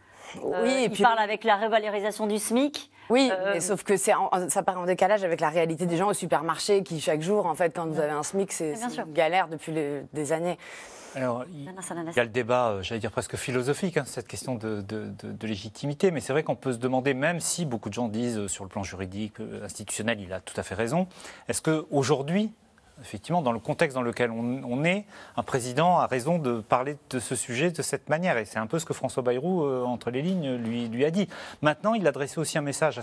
oui, et ils parlent avec la revalorisation du SMIC. Oui, sauf que c'est ça part en décalage avec la réalité des gens au supermarché qui, chaque jour, en fait, quand vous avez un SMIC, c'est une galère depuis des années. Alors, il, y a le débat, j'allais dire presque philosophique, hein, cette question de, de légitimité, mais c'est vrai qu'on peut se demander, même si beaucoup de gens disent sur le plan juridique, institutionnel, il a tout à fait raison, est-ce qu'aujourd'hui, effectivement, dans le contexte dans lequel on, est, un président a raison de parler de ce sujet de cette manière. Et c'est un peu ce que François Bayrou, euh, entre les lignes, lui, a dit. Maintenant, il a adressé aussi un message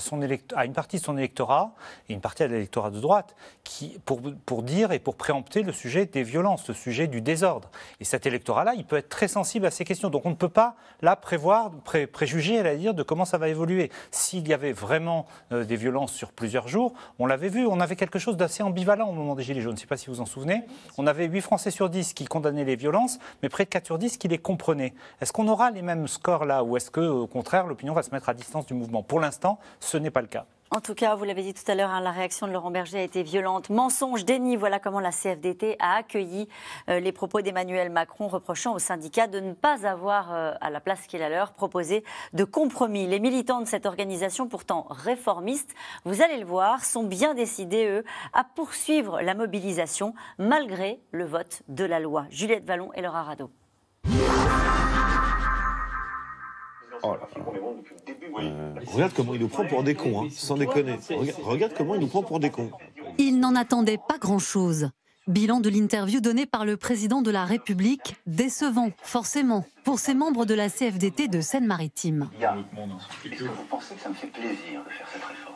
à, une partie de son électorat, et une partie à l'électorat de droite, qui, pour, dire et pour préempter le sujet des violences, le sujet du désordre. Et cet électorat-là, il peut être très sensible à ces questions. Donc on ne peut pas, là, prévoir, pré préjuger, à dire, de comment ça va évoluer. S'il y avait vraiment euh, des violences sur plusieurs jours, on l'avait vu, on avait quelque chose d'assez ambivalent au moment des Gilets jaunes pas si vous en souvenez. On avait 8 Français sur 10 qui condamnaient les violences, mais près de 4 sur 10 qui les comprenaient. Est-ce qu'on aura les mêmes scores là ou est-ce que, au contraire, l'opinion va se mettre à distance du mouvement Pour l'instant, ce n'est pas le cas. En tout cas, vous l'avez dit tout à l'heure, hein, la réaction de Laurent Berger a été violente. Mensonge, déni, voilà comment la CFDT a accueilli euh, les propos d'Emmanuel Macron, reprochant au syndicat de ne pas avoir, euh, à la place qu'il a l'heure, proposé de compromis. Les militants de cette organisation, pourtant réformiste, vous allez le voir, sont bien décidés, eux, à poursuivre la mobilisation malgré le vote de la loi. Juliette Vallon et Laura Rado. Oh euh, euh, regarde comment il nous prend pour des cons, hein, sans déconner. Regarde, comment il nous prend pour des cons. Il n'en attendait pas grand-chose. Bilan de l'interview donnée par le président de la République, décevant, forcément, pour ses membres de la CFDT de Seine-Maritime. ce que vous pensez ça me fait plaisir de faire cette réforme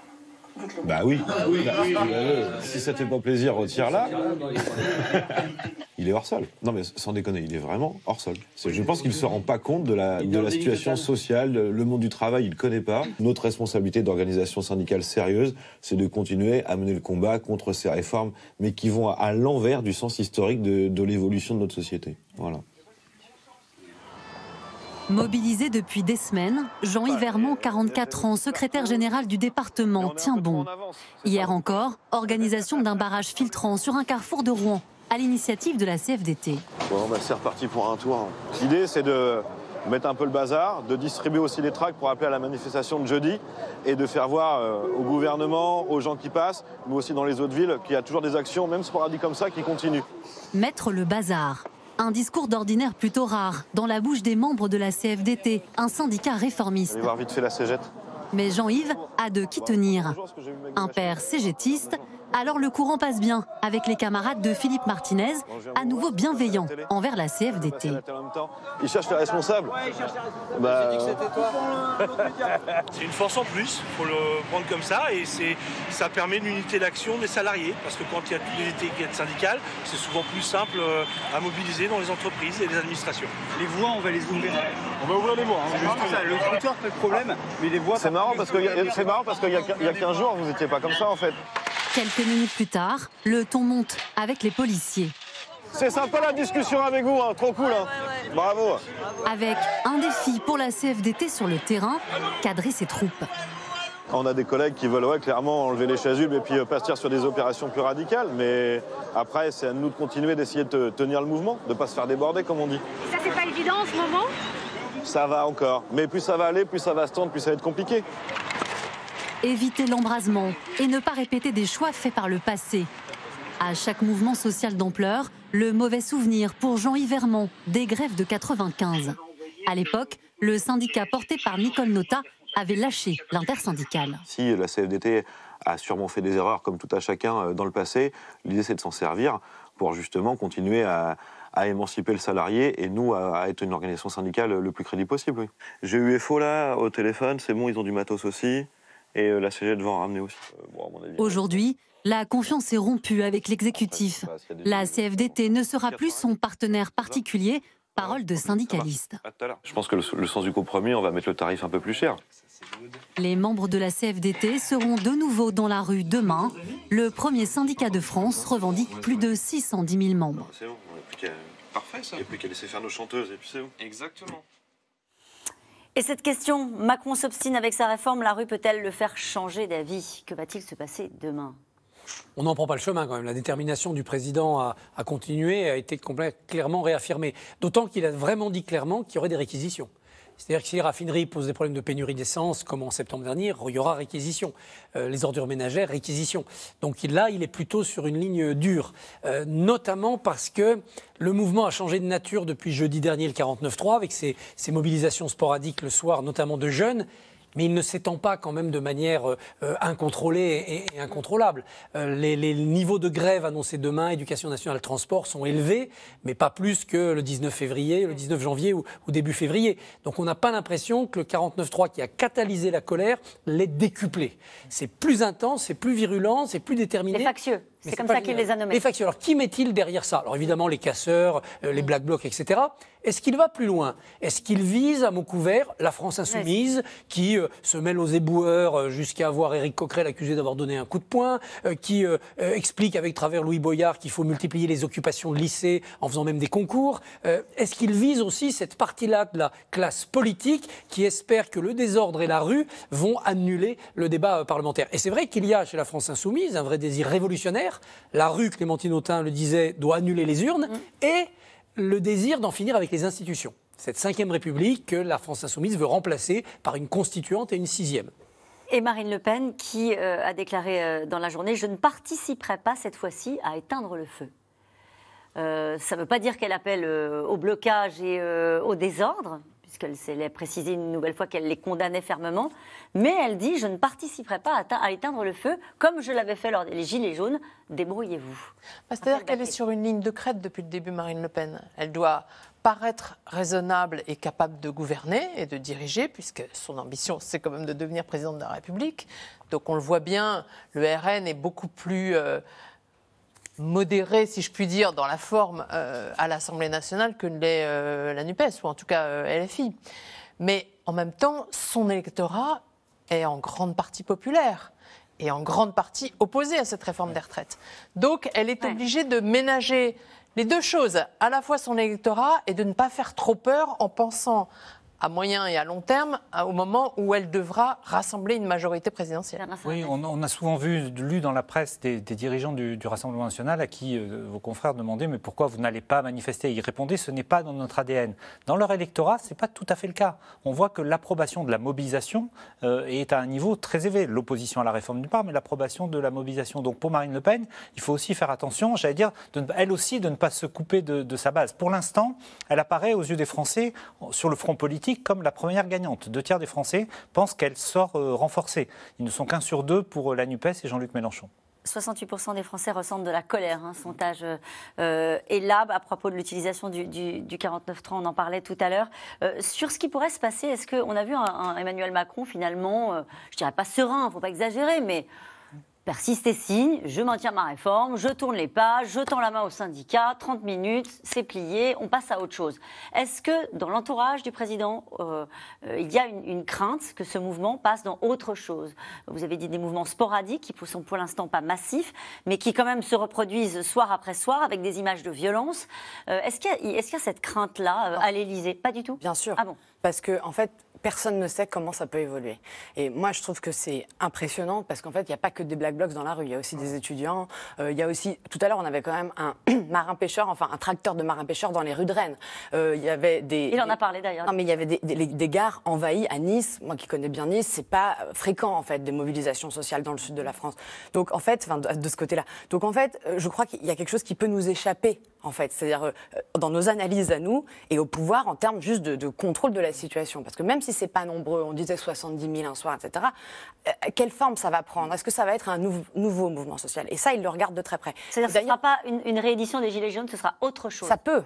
bah oui. Ah euh, si ça te fait pas plaisir, retire-la. il est hors sol. Non mais sans déconner, il est vraiment hors sol. Je pense qu'il ne se rend pas compte de la, situation sociale, le monde du travail, il ne connaît pas. Notre responsabilité d'organisation syndicale sérieuse, c'est de continuer à mener le combat contre ces réformes, mais qui vont à, l'envers du sens historique de, de l'évolution de notre société. Voilà. Mobilisé depuis des semaines, Jean Yvermont, 44 ans, secrétaire général du département, tient bon. Hier encore, organisation d'un barrage filtrant sur un carrefour de Rouen, à l'initiative de la CFDT. c'est reparti pour un tour. L'idée, c'est de mettre un peu le bazar, de distribuer aussi les tracts pour appeler à la manifestation de jeudi et de faire voir euh, au gouvernement, aux gens qui passent, mais aussi dans les autres villes, qu'il y a toujours des actions, même sporadiques comme ça, qui continuent. Mettre le bazar, un discours d'ordinaire plutôt rare dans la bouche des membres de la CFDT, un syndicat réformiste. mais Jean-Yves a de qui tenir. Un père cégétiste alors le courant passe bien avec les camarades de Philippe Martinez, à nouveau bienveillant envers la CFDT. Ils cherchent les responsables c'est une force en plus, il faut le prendre comme ça, et ça permet l'unité d'action des salariés, parce que quand il y a une unité syndicale, c'est souvent plus simple euh, à mobiliser dans les entreprises et les administrations. Les voies, on va les ouvrir. On va ouvrir les voies. Hein. Le scooter, fait problème, mais les voies... C'est marrant parce qu'il y a 15 jours, vous n'étiez pas comme ça en fait. Quelques minutes plus tard, le ton monte avec les policiers. C'est sympa la discussion avec vous, hein. trop cool. Hein. Bravo. Avec un défi pour la CFDT sur le terrain, cadrer ses troupes. On a des collègues qui veulent clairement enlever les chasubles et puis euh, partir sur des opérations plus radicales. Mais après, c'est à nous de continuer d'essayer de tenir le mouvement, de ne pas se faire déborder, comme on dit. ça, c'est pas évident en ce moment Ça va encore. Mais plus ça va aller, plus ça va se tendre, plus ça va être compliqué éviter l'embrasement et ne pas répéter des choix faits par le passé. À chaque mouvement social d'ampleur, le mauvais souvenir pour Jean Hivermont des grèves de 95. À l'époque, le syndicat porté par Nicole Nota avait lâché l'intersyndicale. Si la CFDT a sûrement fait des erreurs comme tout à chacun euh, dans le passé, l'idée c'est de s'en servir pour justement continuer à, émanciper le salarié et nous à, être une organisation syndicale le plus crédible possible. J'ai eu FO là au téléphone, c'est bon, ils ont du matos aussi et euh, la CG devant ramener aussi. Euh, Aujourd'hui, euh, la confiance est rompue avec l'exécutif. Ah, la CFDT ne sera plus son partenaire particulier, parole de syndicaliste. Je pense que le sens du compromis, on va mettre le tarif un peu plus cher. Les membres de la CFDT seront de nouveau dans la rue demain. Le premier syndicat de France revendique plus de 610 000 membres. C'est bon, on plus qu'à laisser faire nos chanteuses, Exactement. Et cette question, Macron s'obstine avec sa réforme, la rue peut-elle le faire changer d'avis Que va-t-il se passer demain on n'en prend pas le chemin quand même. La détermination du président à, continuer a été clairement réaffirmée. D'autant qu'il a vraiment dit clairement qu'il y aurait des réquisitions. C'est-à-dire que si les raffineries posent des problèmes de pénurie d'essence, comme en septembre dernier, il y aura réquisition. Euh, les ordures ménagères, réquisition. Donc là, il est plutôt sur une ligne dure, euh, notamment parce que le mouvement a changé de nature depuis jeudi dernier, le 49-3, avec ses mobilisations sporadiques le soir, notamment de jeunes mais il ne s'étend pas quand même de manière euh, euh, incontrôlée et, incontrôlable. Euh, les, niveaux de grève annoncés demain, éducation nationale, transport, sont élevés, mais pas plus que le 19 février, le 19 janvier ou, début février. Donc on n'a pas l'impression que le 49.3 qui a catalysé la colère l'ait décuplé. C'est plus intense, c'est plus virulent, c'est plus déterminé. C'est factieux. C'est comme ça qu'il les a nommés. Les factions. Alors, qui met-il derrière ça Alors, évidemment, les casseurs, euh, les mm. Black Blocs, etc. Est-ce qu'il va plus loin Est-ce qu'il vise, à mon couvert, la France insoumise, qui euh, se mêle aux éboueurs euh, jusqu'à avoir Éric Coquerel accusé d'avoir donné un coup de poing, qui explique avec travers Louis Boyard qu'il faut multiplier les occupations de lycées en faisant même des concours Est-ce qu'il vise aussi cette partie-là de la classe politique qui espère que le désordre et la rue vont annuler le débat parlementaire Et c'est vrai qu'il y a chez la France insoumise un vrai désir révolutionnaire la rue, Clémentine Autain le disait, doit annuler les urnes mm. et le désir d'en finir avec les institutions. Cette cinquième République que la France insoumise veut remplacer par une constituante et une sixième. Et Marine Le Pen qui euh, a déclaré euh, dans la journée Je ne participerai pas cette fois-ci à éteindre le feu. Euh, ça ne veut pas dire qu'elle appelle au blocage et au désordre, puisqu'elle s'est précisée une nouvelle fois qu'elle les condamnait fermement, mais elle dit je ne participerai pas à, éteindre le feu comme je l'avais fait lors des Gilets jaunes, débrouillez-vous. C'est-à-dire qu'elle est sur une ligne de crête depuis le début, Marine Le Pen. Elle doit paraître raisonnable et capable de gouverner et de diriger, puisque son ambition, c'est quand même de devenir présidente de la République. Donc on le voit bien, le RN est beaucoup plus... Euh, modérée, si je puis dire, dans la forme euh, à l'Assemblée nationale que l'est euh, la NUPES, ou en tout cas euh, LFI. Mais en même temps, son électorat est en grande partie populaire et en grande partie opposé à cette réforme des retraites. Donc elle est obligée de ménager les deux choses, à la fois son électorat et de ne pas faire trop peur en pensant à moyen et à long terme, euh, au moment où elle devra rassembler une majorité présidentielle. Oui, on, a souvent vu, lu dans la presse des, dirigeants du, Rassemblement national à qui euh, vos confrères demandaient mais pourquoi vous n'allez pas manifester Ils répondaient ce n'est pas dans notre ADN. Dans leur électorat, ce n'est pas tout à fait le cas. On voit que l'approbation de la mobilisation euh, est à un niveau très élevé. L'opposition à la réforme du part, mais l'approbation de la mobilisation. Donc pour Marine Le Pen, il faut aussi faire attention, j'allais dire, elle aussi, de ne pas se couper de sa base. Pour l'instant, elle apparaît aux yeux des Français sur le front politique comme la première gagnante. Deux tiers des Français pensent qu'elle sort euh, renforcée. Ils ne sont qu'un sur deux pour euh, la NUPES et Jean-Luc Mélenchon. 68% des Français ressentent de la colère, un hein, sondage. Euh, et là, à propos de l'utilisation du, 49 du on en parlait tout à l'heure. sur ce qui pourrait se passer, est-ce qu'on a vu un, Emmanuel Macron finalement, je dirais pas serein, il ne faut pas exagérer, mais persiste signe, je maintiens ma réforme, je tourne les pages, je tends la main au syndicat, 30 minutes, c'est plié, on passe à autre chose. Est-ce que dans l'entourage du président, euh, euh, il y a une, crainte que ce mouvement passe dans autre chose Vous avez dit des mouvements sporadiques qui ne sont pour l'instant pas massifs, mais qui quand même se reproduisent soir après soir avec des images de violence. Euh, est-ce qu'il y, y, a cette crainte-là ah. à l'Élysée Pas du tout Bien sûr. Ah bon Parce que, en fait, personne ne sait comment ça peut évoluer. Et moi, je trouve que c'est impressionnant parce qu'en fait, il n'y a pas que des black blocs dans la rue. Il y a aussi des étudiants. Euh, il y a aussi, tout à l'heure, on avait quand même un marin-pêcheur, enfin un tracteur de marin-pêcheur dans les rues de Rennes. Euh, il y avait des. Il en a parlé d'ailleurs. Non, mais il y avait des, gares envahies à Nice. Moi qui connais bien Nice, c'est pas fréquent en fait des mobilisations sociales dans le sud de la France. Donc en fait, de ce côté-là. Donc en fait, euh, je crois qu'il y a quelque chose qui peut nous échapper en fait. C'est-à-dire euh, euh, dans nos analyses à nous et au pouvoir en termes juste de, contrôle de la situation. Parce que même si c'est pas nombreux, on disait 70 000 un soir, etc., euh, quelle forme ça va prendre Est-ce que ça va être un nouveau mouvement social Et ça, ils le regardent de très près. C'est-à-dire que ce ne sera pas une, une réédition des Gilets jaunes, ce sera autre chose. Ça peut,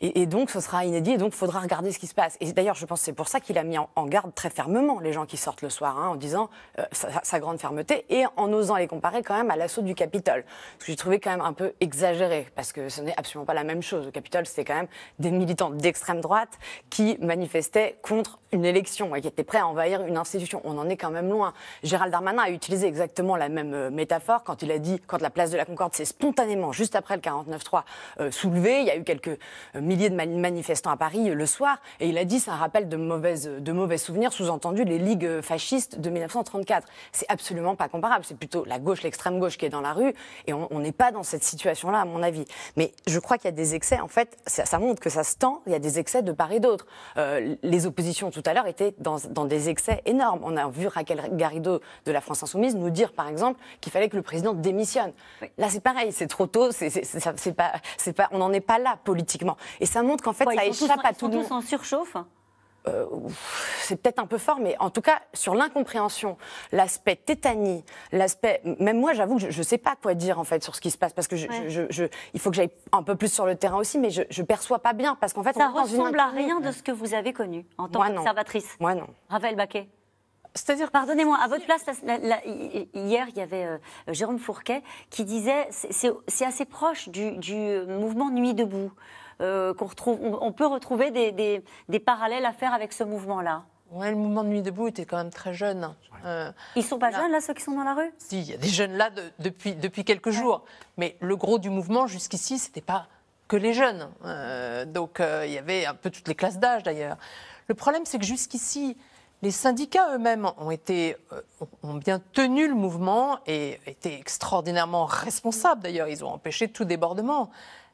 et, donc, ce sera inédit, et donc, il faudra regarder ce qui se passe. Et d'ailleurs, je pense que c'est pour ça qu'il a mis en, garde très fermement les gens qui sortent le soir, hein, en disant euh, sa, grande fermeté, et en osant les comparer quand même à l'assaut du Capitole. Ce que j'ai trouvé quand même un peu exagéré, parce que ce n'est absolument pas la même chose. Le Capitole, c'était quand même des militants d'extrême droite qui manifestaient contre une élection et qui étaient prêts à envahir une institution. On en est quand même loin. Gérald Darmanin a utilisé exactement la même euh, métaphore quand il a dit, quand la place de la Concorde s'est spontanément, juste après le 49,3, 3 euh, soulevée, il y a eu quelques euh, milliers de manifestants à Paris euh, le soir. Et il a dit ça rappelle de, mauvaises, de mauvais souvenirs, sous-entendu les ligues euh, fascistes de 1934. C'est absolument pas comparable. C'est plutôt la gauche, l'extrême gauche qui est dans la rue. Et on n'est pas dans cette situation-là, à mon avis. Mais je crois qu'il y a des excès. En fait, ça, montre que ça se tend. Il y a des excès de part et d'autre. les oppositions tout à l'heure étaient dans, dans, des excès énormes. On a vu Raquel Garrido de la France Insoumise nous dire, par exemple, qu'il fallait que le président démissionne. Là, c'est pareil. C'est trop tôt. C'est, c'est, c'est, pas, on n'en est pas là politiquement et ça montre qu'en fait, ça échappe à tout le monde. tous en surchauffe euh, c'est peut-être un peu fort, mais en tout cas, sur l'incompréhension, l'aspect tétanie, l'aspect. Même moi, j'avoue que je ne sais pas quoi dire, en fait, sur ce qui se passe, parce que je, il faut que j'aille un peu plus sur le terrain aussi, mais je ne perçois pas bien, parce qu'en fait, ça ressemble à rien de ce que vous avez connu en tant qu'observatrice. Moi, non. Raphaël Baquet. C'est-à-dire, pardonnez-moi, à votre place, hier, il y avait euh, Jérôme Fourquet qui disait, c'est assez proche du, du euh, mouvement Nuit debout. Euh, qu'on on, peut retrouver des, parallèles à faire avec ce mouvement-là Oui, le mouvement de Nuit debout était quand même très jeune. Euh, Ils sont pas jeunes là, ceux qui sont dans la rue Si, il y a des jeunes là depuis quelques jours, mais le gros du mouvement jusqu'ici, ce n'était pas que les jeunes. Euh, donc euh, il y avait un peu toutes les classes d'âge d'ailleurs. Le problème, c'est que jusqu'ici, les syndicats eux-mêmes ont été ont bien tenu le mouvement et étaient extraordinairement responsables. D'ailleurs, ils ont empêché tout débordement.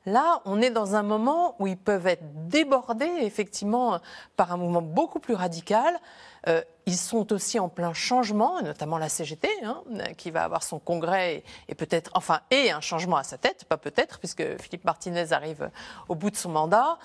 Là, on est dans un moment où ils peuvent être débordés, effectivement, par un mouvement beaucoup plus radical. Euh, ils sont aussi en plein changement, notamment la CGT, hein, qui va avoir son congrès et, peut-être, enfin, et un changement à sa tête, pas peut-être, puisque Philippe Martinez arrive au bout de son mandat.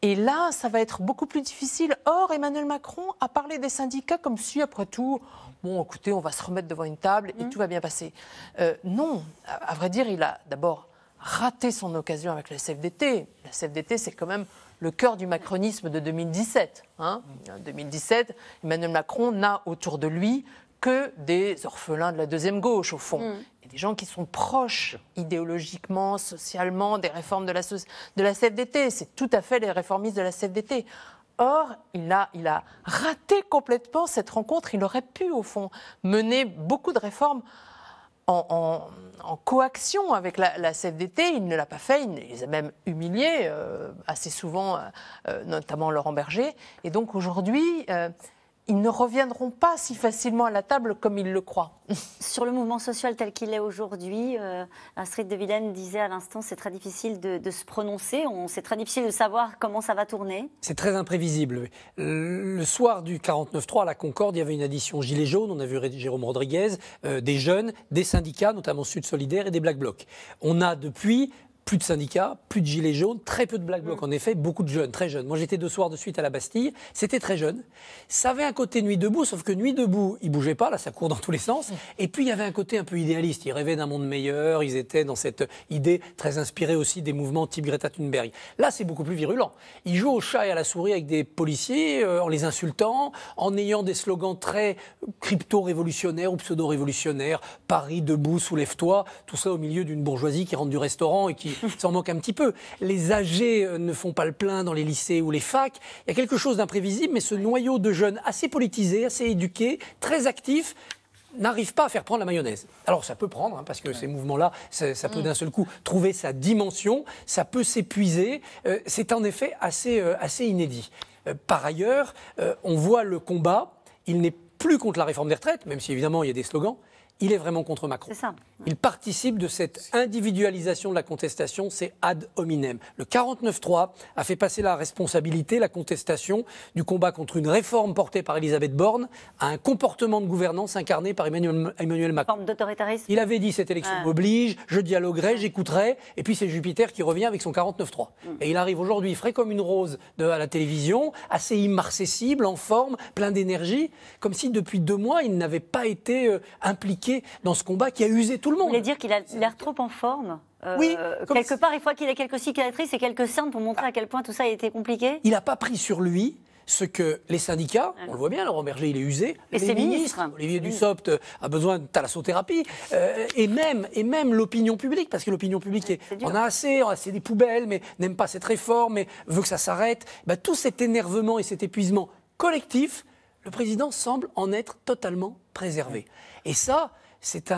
Et là, ça va être beaucoup plus difficile. Or, Emmanuel Macron a parlé des syndicats comme si, après tout, bon, écoutez, on va se remettre devant une table et mmh. tout va bien passer. Euh, non, à vrai dire, il a d'abord raté son occasion avec la CFDT. La CFDT, c'est quand même le cœur du macronisme de 2017. Hein. En 2017, Emmanuel Macron n'a autour de lui que des orphelins de la deuxième gauche, au fond. Mm. Et des gens qui sont proches idéologiquement, socialement, des réformes de la, de la CFDT. C'est tout à fait les réformistes de la CFDT. Or, il a, il a raté complètement cette rencontre. Il aurait pu, au fond, mener beaucoup de réformes en, en en coaction avec la, la, CFDT. Il ne l'a pas fait, il les a même humiliés euh, assez souvent, euh, euh, notamment Laurent Berger. Et donc aujourd'hui, ils ne reviendront pas si facilement à la table comme ils le croient. Sur le mouvement social tel qu'il est aujourd'hui, euh, Astrid de Villene disait à l'instant c'est très difficile de, se prononcer, c'est très difficile de savoir comment ça va tourner. C'est très imprévisible. Le soir du 49-3 à la Concorde, il y avait une addition Gilets jaunes, on a vu Jérôme Rodriguez, euh, des jeunes, des syndicats, notamment Sud Solidaire et des Black Blocs. On a depuis plus de syndicats, plus de gilets jaunes, très peu de black blocs. Mm. En effet, beaucoup de jeunes, très jeunes. Moi, j'étais deux soirs de suite à la Bastille. C'était très jeune. Ça avait un côté nuit debout, sauf que nuit debout, ils bougeaient pas. Là, ça court dans tous les sens. Mm. Et puis, il y avait un côté un peu idéaliste. Ils rêvaient d'un monde meilleur. Ils étaient dans cette idée très inspirée aussi des mouvements type Greta Thunberg. Là, c'est beaucoup plus virulent. Ils jouent au chat et à la souris avec des policiers, euh, en les insultant, en ayant des slogans très crypto-révolutionnaires ou pseudo-révolutionnaires. Paris debout, soulève-toi. Tout ça au milieu d'une bourgeoisie qui rentre du restaurant et qui s'en manque un petit peu. Les âgés euh, ne font pas le plein dans les lycées ou les facs. Il y a quelque chose d'imprévisible, mais ce noyau de jeunes assez politisés, assez éduqués, très actifs, n'arrive pas à faire prendre la mayonnaise. Alors ça peut prendre, hein, parce que ces mouvements-là, ça, peut mm. d'un seul coup trouver sa dimension, ça peut s'épuiser. Euh, c'est en effet assez, euh, assez inédit. par ailleurs, on voit le combat, il n'est plus contre la réforme des retraites, même si évidemment il y a des slogans, il est vraiment contre Macron. C'est ça. Il participe de cette individualisation de la contestation, c'est ad hominem. Le 49-3 a fait passer la responsabilité, la contestation du combat contre une réforme portée par Elisabeth Borne à un comportement de gouvernance incarné par Emmanuel, Emmanuel Macron. d'autoritarisme Il avait dit cette élection ah. m'oblige, je dialoguerai, j'écouterai, et puis c'est Jupiter qui revient avec son 49-3. Mm. Et il arrive aujourd'hui frais comme une rose de, à la télévision, assez immarcessible, en forme, plein d'énergie, comme si depuis deux mois il n'avait pas été euh, impliqué dans ce combat qui a usé tout tout Vous voulez dire qu'il a l'air trop en forme euh, oui, quelque part, il faut qu'il ait quelques cicatrices et quelques cernes pour montrer à quel point tout ça a été compliqué. Il n'a pas pris sur lui ce que les syndicats, ah. on le voit bien, Laurent Berger, il est usé, les ministres, Olivier Dussopt euh, a besoin de thalassothérapie, euh, et même, et même l'opinion publique, parce que l'opinion publique, est, on a assez, on assez des poubelles, mais n'aime pas cette réforme, mais veut que ça s'arrête. Bah, tout cet énervement et cet épuisement collectif, le président semble en être totalement préservé. Et ça, c'est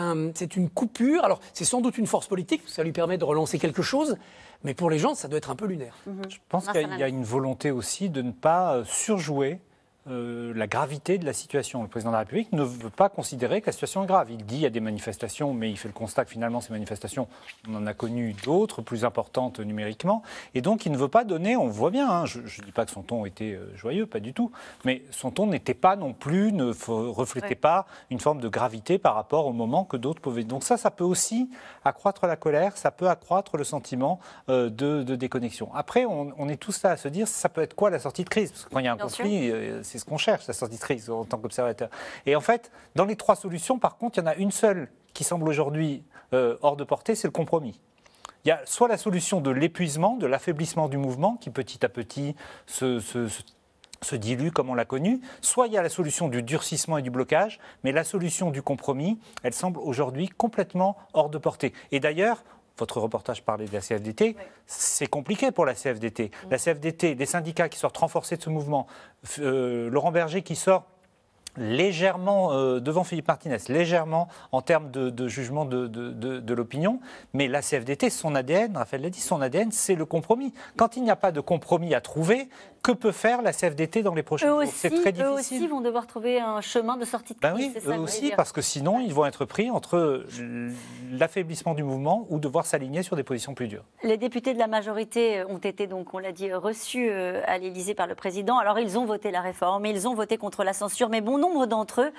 une coupure. Alors, c'est sans doute une force politique, ça lui permet de relancer quelque chose, mais pour les gens, ça doit être un peu lunaire. Mhm. Je pense qu'il y, a une volonté aussi de ne pas euh, surjouer euh, la gravité de la situation. Le président de la République ne veut pas considérer que la situation est grave. Il dit il y a des manifestations, mais il fait le constat que finalement ces manifestations, on en a connu d'autres, plus importantes numériquement. Et donc il ne veut pas donner, on voit bien, hein, je ne dis pas que son ton était euh, joyeux, pas du tout, mais son ton n'était pas non plus, ne reflétait pas une forme de gravité par rapport au moment que d'autres pouvaient. Donc ça, ça peut aussi accroître la colère, ça peut accroître le sentiment euh, de, déconnexion. Après, on, est tous là à se dire, ça peut être quoi la sortie de crise Parce que quand il y a un conflit, c'est ce qu'on cherche, la en tant qu'observateur. Et en fait, dans les trois solutions, par contre, il y en a une seule qui semble aujourd'hui euh, hors de portée, c'est le compromis. Il y a soit la solution de l'épuisement, de l'affaiblissement du mouvement, qui petit à petit se, se dilue comme on l'a connu, soit il y a la solution du durcissement et du blocage, mais la solution du compromis, elle semble aujourd'hui complètement hors de portée. Et d'ailleurs, votre reportage parlait de la CFDT, c'est compliqué pour la CFDT. La mm. CFDT, des syndicats qui sortent renforcés de ce mouvement, euh, Laurent Berger qui sort légèrement euh, devant Philippe Martinez, légèrement en termes de, jugement de, de l'opinion. Mais la CFDT, son ADN, Raphaël l'a dit, son ADN, c'est le compromis. Quand il n'y a pas de compromis à trouver, que peut faire la CFDT dans les prochains jours C'est très difficile. Eux aussi vont devoir trouver un chemin de sortie de bah crise. Ben oui, eux aussi, parce que sinon, ils vont être pris entre l'affaiblissement du mouvement ou devoir s'aligner sur des positions plus dures. Les députés de la majorité euh, ont été, donc, on l'a dit, reçus euh, à l'Élysée par le président. Alors, ils ont voté la réforme, ils ont voté contre la censure, mais bon nombre d'entre eux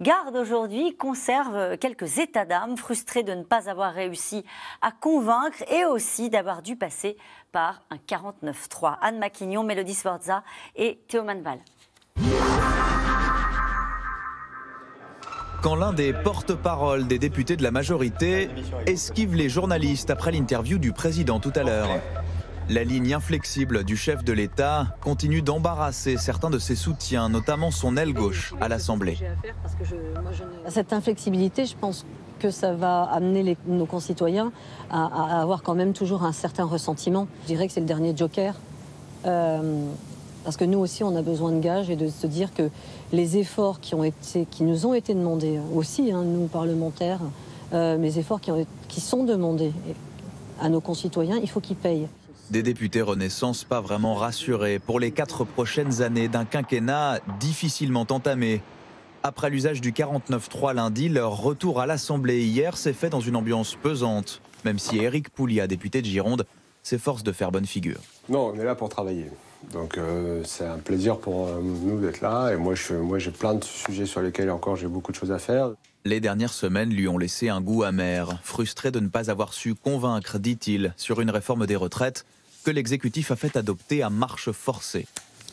gardent aujourd'hui conservent euh, quelques états d'âme frustrés de ne pas avoir réussi à convaincre et aussi d'avoir dû passer un 49-3. Anne Maquignon, Mélodie Sforza et Théo Manval. Quand l'un des porte-parole des députés de la majorité esquive les journalistes après l'interview du président tout à l'heure. La ligne inflexible du chef de l'État continue d'embarrasser certains de ses soutiens, notamment son aile gauche à l'Assemblée. Cette inflexibilité, je pense que ça va amener nos concitoyens à, avoir quand même toujours un certain ressentiment. Je dirais que c'est le dernier joker. Euh, parce que nous aussi, on a besoin de gages et de se dire que les efforts qui, ont été, qui nous ont été demandés, aussi, hein, nous parlementaires, euh, les efforts qui, qui sont demandés à nos concitoyens, il faut qu'ils payent. Des députés Renaissance pas vraiment rassurés pour les quatre prochaines années d'un quinquennat difficilement entamé. Après l'usage du 49-3 lundi, leur retour à l'Assemblée hier s'est fait dans une ambiance pesante, même si Éric Poulia, député de Gironde, s'efforce de faire bonne figure. Non, on est là pour travailler. Donc euh, c'est un plaisir pour euh, nous d'être là. Et moi, je, moi, j'ai plein de sujets sur lesquels encore j'ai beaucoup de choses à faire. Les dernières semaines lui ont laissé un goût amer, frustré de ne pas avoir su convaincre, dit-il, sur une réforme des retraites que l'exécutif a fait adopter à marche forcée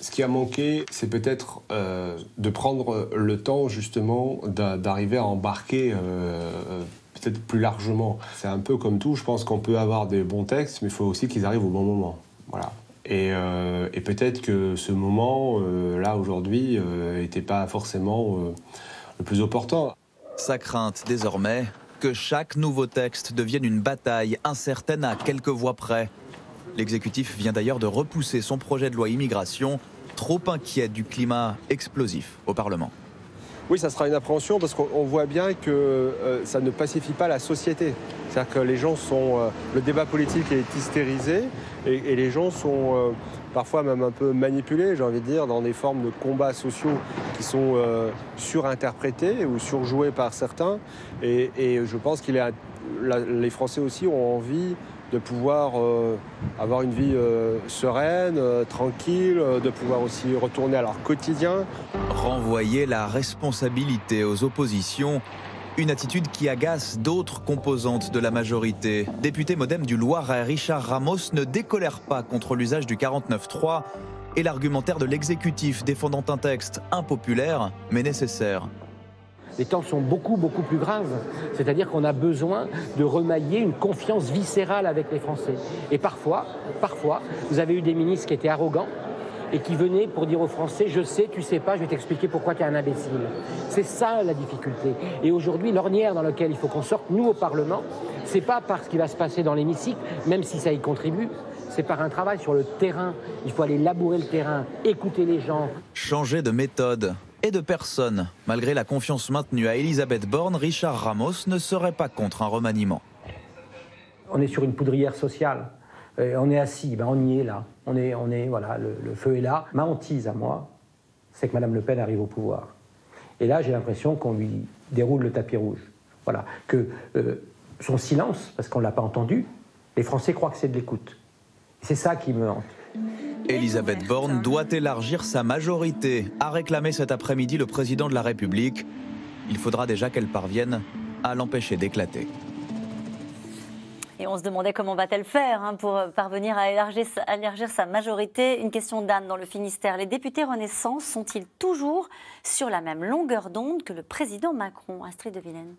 ce qui a manqué, c'est peut-être euh, de prendre le temps justement d'arriver à embarquer euh, euh, peut-être plus largement. C'est un peu comme tout, je pense qu'on peut avoir des bons textes, mais il faut aussi qu'ils arrivent au bon moment. Voilà. Et, peut-être que ce moment, là, aujourd'hui, n'était pas forcément le plus opportun. Sa crainte, désormais, que chaque nouveau texte devienne une bataille incertaine à quelques voix près. L'exécutif vient d'ailleurs de repousser son projet de loi immigration trop inquiète du climat explosif au Parlement. Oui, ça sera une appréhension parce qu'on voit bien que euh, ça ne pacifie pas la société. C'est-à-dire que les gens sont. Euh, le débat politique est hystérisé et, les gens sont euh, parfois même un peu manipulés, j'ai envie de dire, dans des formes de combats sociaux qui sont surinterprétés ou surjoués par certains. Et, et je pense que les Français aussi ont envie de pouvoir euh, avoir une vie euh, sereine, euh, tranquille, de pouvoir aussi retourner à leur quotidien. Renvoyer la responsabilité aux oppositions, une attitude qui agace d'autres composantes de la majorité. Député modem du Loiret, Richard Ramos ne décolère pas contre l'usage du 49-3 et l'argumentaire de l'exécutif défendant un texte impopulaire mais nécessaire les temps sont beaucoup, beaucoup plus graves. C'est-à-dire qu'on a besoin de remailler une confiance viscérale avec les Français. Et parfois, parfois, vous avez eu des ministres qui étaient arrogants et qui venaient pour dire aux Français, je sais, tu sais pas, je vais t'expliquer pourquoi tu es un imbécile. C'est ça la difficulté. Et aujourd'hui, l'ornière dans laquelle il faut qu'on sorte, nous au Parlement, c'est pas par ce qui va se passer dans l'hémicycle, même si ça y contribue, c'est par un travail sur le terrain. Il faut aller labourer le terrain, écouter les gens. Changer de méthode et de personne. Malgré la confiance maintenue à Elisabeth Borne, Richard Ramos ne serait pas contre un remaniement. On est sur une poudrière sociale. Euh, on est assis, ben, on y est là. On est, on est, voilà, le, feu est là. Ma hantise à moi, c'est que Madame Le Pen arrive au pouvoir. Et là, j'ai l'impression qu'on lui déroule le tapis rouge. Voilà, que euh, son silence, parce qu'on ne l'a pas entendu, les Français croient que c'est de l'écoute. C'est ça qui me hante. Elisabeth Borne doit élargir sa majorité, a réclamé cet après-midi le président de la République. Il faudra déjà qu'elle parvienne à l'empêcher d'éclater. Et on se demandait comment va-t-elle faire hein, pour parvenir à élargir, sa majorité. Une question d'Anne dans le Finistère. Les députés Renaissance sont-ils toujours sur la même longueur d'onde que le président Macron Astrid de Villene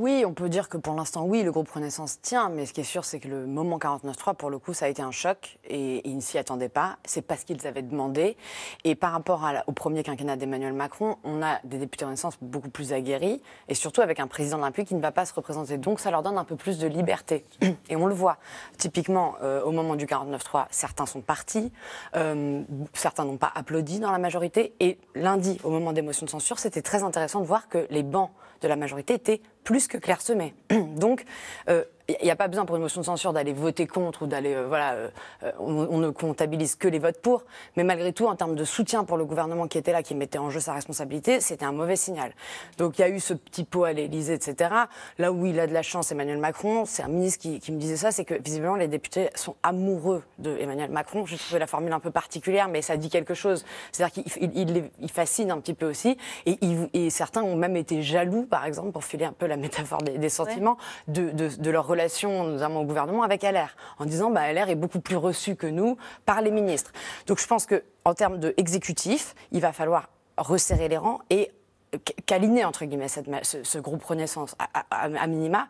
oui, on peut dire que pour l'instant, oui, le groupe Renaissance tient, mais ce qui est sûr, c'est que le moment 49.3, pour le coup, ça a été un choc et ils ne s'y attendaient pas. C'est pas ce qu'ils avaient demandé. Et par rapport au premier quinquennat d'Emmanuel Macron, on a des députés Renaissance beaucoup plus aguerris et surtout avec un président de qui ne va pas se représenter. Donc ça leur donne un peu plus de liberté. Et on le voit. Typiquement, euh, au moment du 49.3, certains sont partis, euh, certains n'ont pas applaudi dans la majorité. Et lundi, au moment des motions de censure, c'était très intéressant de voir que les bancs de la majorité étaient plus que clairsemé. Donc, il euh, n'y a pas besoin pour une motion de censure d'aller voter contre ou d'aller euh, voilà euh, on, ne comptabilise que les votes pour mais malgré tout en termes de soutien pour le gouvernement qui était là qui mettait en jeu sa responsabilité c'était un mauvais signal donc il y a eu ce petit pot à l'Élysée etc là où il a de la chance Emmanuel Macron c'est un ministre qui, me disait ça c'est que visiblement les députés sont amoureux de Macron Je trouvé la formule un peu particulière mais ça dit quelque chose c'est-à-dire qu'il fascine un petit peu aussi et certains ont même été jaloux par exemple pour filer un peu la métaphore des, sentiments, de, de, leur relation, notamment au gouvernement, avec LR, en disant bah, LR est beaucoup plus reçu que nous par les ministres. Donc je pense qu'en termes d'exécutif, il va falloir resserrer les rangs et caliner, entre guillemets, cette, ce, groupe Renaissance à, à minima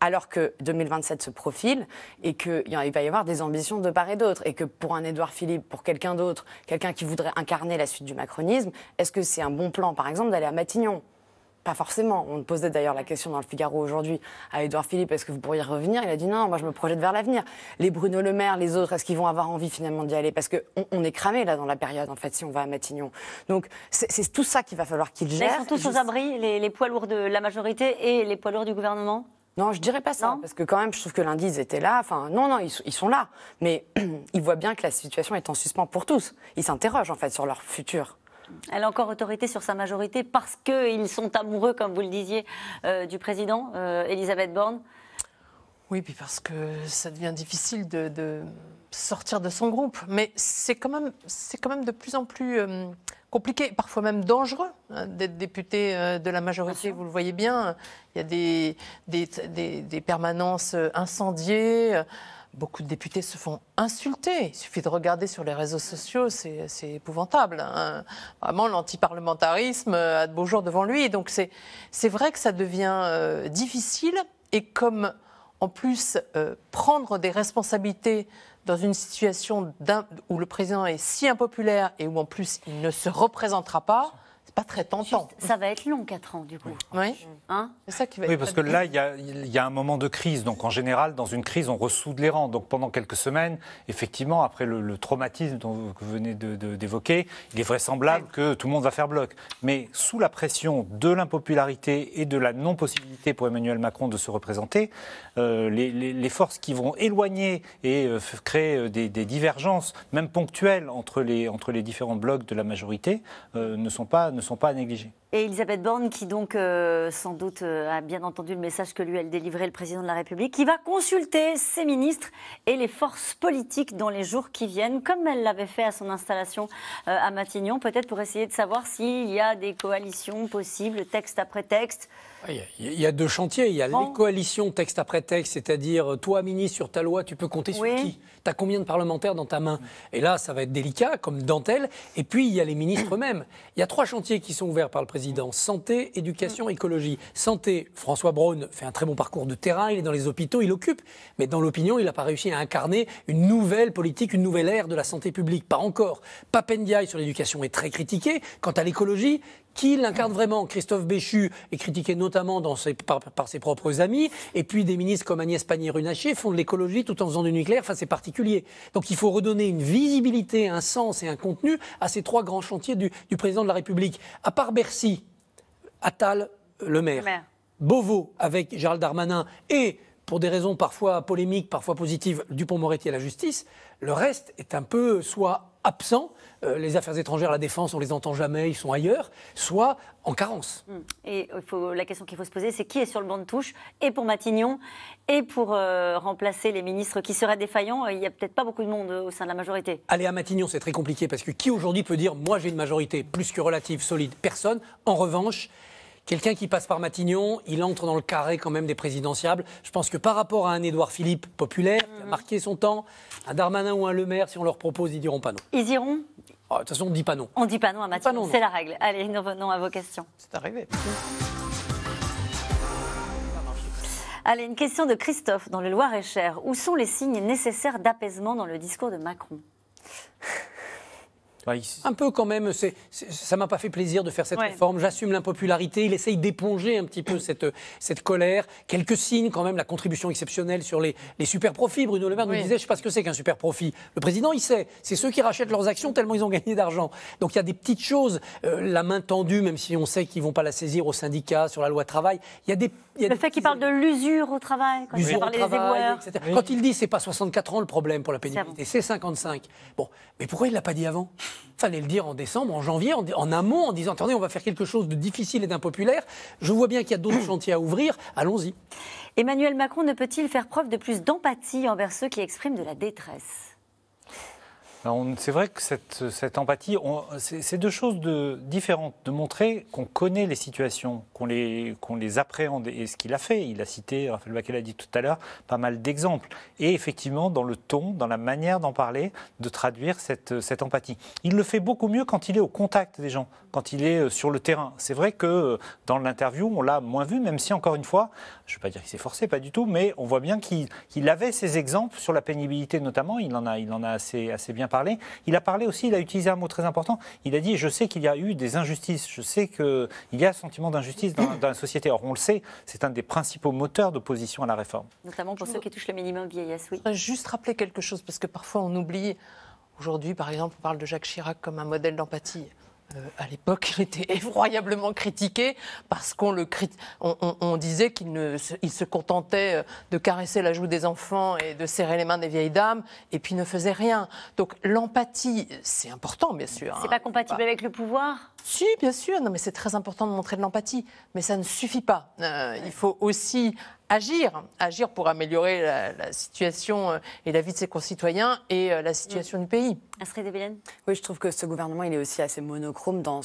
alors que 2027 se profile et qu'il va y avoir des ambitions de part et d'autre. Et que pour un Édouard Philippe, pour quelqu'un d'autre, quelqu'un qui voudrait incarner la suite du macronisme, est-ce que c'est un bon plan, par exemple, d'aller à Matignon forcément. On posait d'ailleurs la question dans le Figaro aujourd'hui à Édouard Philippe est-ce que vous pourriez revenir Il a dit non, moi je me projette vers l'avenir. Les Bruno Le Maire, les autres, est-ce qu'ils vont avoir envie finalement d'y aller Parce qu'on on est cramé là dans la période en fait si on va à Matignon. Donc c'est tout ça qu'il va falloir qu'ils gèrent. Mais tous tous abri, les, les poids lourds de la majorité et les poids lourds du gouvernement non, je dirais pas ça, parce que quand même, je trouve que lundi, ils étaient là. Enfin, non, non, ils sont là. Mais ils voient bien que la situation est en suspens pour tous. Ils s'interrogent, en fait, sur leur futur. Elle a encore autorité sur sa majorité parce qu'ils sont amoureux, comme vous le disiez, euh, du président euh, Elisabeth Borne Oui, puis parce que ça devient difficile de, sortir de son groupe. Mais c'est quand, même, quand même de plus en plus euh, compliqué, parfois même dangereux, hein, d'être député de la majorité, vous le voyez bien. Il y a des permanences incendiées beaucoup de députés se font insulter. Il suffit de regarder sur les réseaux sociaux, c'est épouvantable. Hein. Vraiment, l'antiparlementarisme a de beaux jours devant lui. Donc c'est vrai que ça devient euh, difficile. Et comme, en plus, euh, prendre des responsabilités dans une situation où le président est si impopulaire et où, en plus, il ne se représentera pas, pas très tentant. ça va être long, 4 ans, du coup. Oui. Hein ça qui va oui, parce que là, il y, a un moment de crise. Donc, en général, dans une crise, on ressoude les rangs. Donc, pendant quelques semaines, effectivement, après le, traumatisme dont vous, que vous venez d'évoquer, il est vraisemblable que tout le monde va faire bloc. Mais sous la pression de l'impopularité et de la non-possibilité pour Emmanuel Macron de se représenter, euh, les, forces qui vont éloigner et euh, créer euh, des, divergences, même ponctuelles, entre les, entre les différents blocs de la majorité, ne sont pas sont pas à négliger. Et Elisabeth Borne, qui donc euh, sans doute euh, a bien entendu le message que lui elle délivré le président de la République, qui va consulter ses ministres et les forces politiques dans les jours qui viennent, comme elle l'avait fait à son installation euh, à Matignon, peut-être pour essayer de savoir s'il y a des coalitions possibles, texte après texte. Ah, il y a deux chantiers. Il y a les coalitions texte après texte, c'est-à-dire toi, ministre, sur ta loi, tu peux compter sur qui tu combien de parlementaires dans ta main Et là, ça va être délicat, comme dentelle. Et puis, il y a les ministres eux-mêmes. Il y a trois chantiers qui sont ouverts par le président santé, éducation, mm. écologie. Santé, François Braun fait un très bon parcours de terrain, il est dans les hôpitaux, il occupe. Mais dans l'opinion, il n'a pas réussi à incarner une nouvelle politique, une nouvelle ère de la santé publique. Pas encore. Papendiaï sur l'éducation est très critiqué. Quant à l'écologie, qui l'incarne vraiment Christophe Béchu est critiqué notamment dans ses, par, par, ses propres amis. Et puis, des ministres comme Agnès Pannier-Runacher font de l'écologie tout en faisant du nucléaire. Enfin, c'est parti donc il faut redonner une visibilité, un sens et un contenu à ces trois grands chantiers du, président de la République. À part Bercy, Attal, euh, le maire, le maire. Beauvau avec Gérald Darmanin et pour des raisons parfois polémiques, parfois positives, Dupont-Moretti à la justice. Le reste est un peu soit absent, euh, les affaires étrangères, la défense, on les entend jamais, ils sont ailleurs, soit en carence. Mm. Et faut, la question qu'il faut se poser, c'est qui est sur le banc de touche Et pour Matignon, et pour euh, remplacer les ministres qui seraient défaillants, euh, il n'y a peut-être pas beaucoup de monde au sein de la majorité. Allez, à Matignon, c'est très compliqué parce que qui aujourd'hui peut dire moi j'ai une majorité plus que relative, solide Personne. En revanche, Quelqu'un qui passe par Matignon, il entre dans le carré quand même des présidentiables. Je pense que par rapport à un Édouard Philippe populaire, qui a mhm. marqué son temps, un Darmanin ou un Le Maire, si on leur propose, ils diront pas non. Ils iront ah, De toute façon, on dit pas non. On dit pas non à Matignon, c'est la règle. Allez, nous revenons à vos questions. C'est arrivé. Allez, une question de Christophe dans le Loir-et-Cher. Où sont les signes nécessaires d'apaisement dans le discours de Macron bah, un peu quand même, ça m'a pas fait plaisir de faire cette réforme, j'assume l'impopularité, il essaye d'éponger un petit peu mm. cette, cette colère, quelques signes quand même, la contribution exceptionnelle sur les, les super profits, Bruno Le Maire nous disait, je sais pas ce que c'est qu'un super profit, le président il sait, c'est ceux qui rachètent leurs actions tellement ils ont gagné d'argent, donc il y a des petites choses, euh, la main tendue, même si on sait qu'ils vont pas la saisir au syndicat, sur la loi travail, il y a des... le fait qu'il parle de l'usure au travail, quand il parle des Quand il dit c'est pas 64 ans le problème pour la pénibilité, c'est 55, bon, mais pourquoi il l'a pas dit avant Fallait le dire en décembre, en janvier, en, en amont, en disant attendez, on va faire quelque chose de difficile et d'impopulaire. Je vois bien qu'il y a d'autres chantiers à ouvrir. Allons-y. Emmanuel Macron ne peut-il faire preuve de plus d'empathie envers ceux qui expriment de la détresse c'est vrai que cette, empathie, c'est deux choses différentes. De montrer qu'on connaît les situations, qu'on les, qu'on appréhende. Et ce qu'il a fait, il a cité, Raphaël Baquet a dit tout à l'heure, pas mal d'exemples. Et effectivement, dans le ton, dans la manière d'en parler, de traduire cette empathie. Il le fait beaucoup mieux quand il est au contact des gens quand il est euh, sur le terrain. C'est vrai que euh, dans l'interview, on l'a moins vu, même si, encore une fois, je ne vais pas dire qu'il s'est forcé, pas du tout, mais on voit bien qu'il avait ses exemples sur la pénibilité notamment, il en a, il en a assez, assez bien parlé. Il a parlé aussi, il a utilisé un mot très important, il a dit, je sais qu'il y a eu des injustices, je sais qu'il y a un sentiment d'injustice dans, la société. Or, on le sait, c'est un des principaux moteurs d'opposition à la réforme. Notamment pour ceux qui touchent le minimum vieillesse, oui. juste rappeler quelque chose, parce que parfois on oublie, aujourd'hui par exemple, on parle de Jacques Chirac comme un modèle d'empathie. Euh, à l'époque, il était effroyablement critiqué parce qu'on disait qu'il se contentait euh, de caresser la joue des enfants et de serrer les mains des vieilles dames et puis ne faisait rien. Donc l'empathie, c'est important, bien sûr. C'est hein. pas compatible avec le pouvoir Si, bien sûr. Non, mais c'est très important de montrer de l'empathie, mais ça ne suffit pas. Euh, il faut aussi agir, agir pour améliorer la, situation euh, et la vie de ses concitoyens et euh, la situation mm. du pays. Oui, je trouve que ce gouvernement, il est aussi assez monochrome dans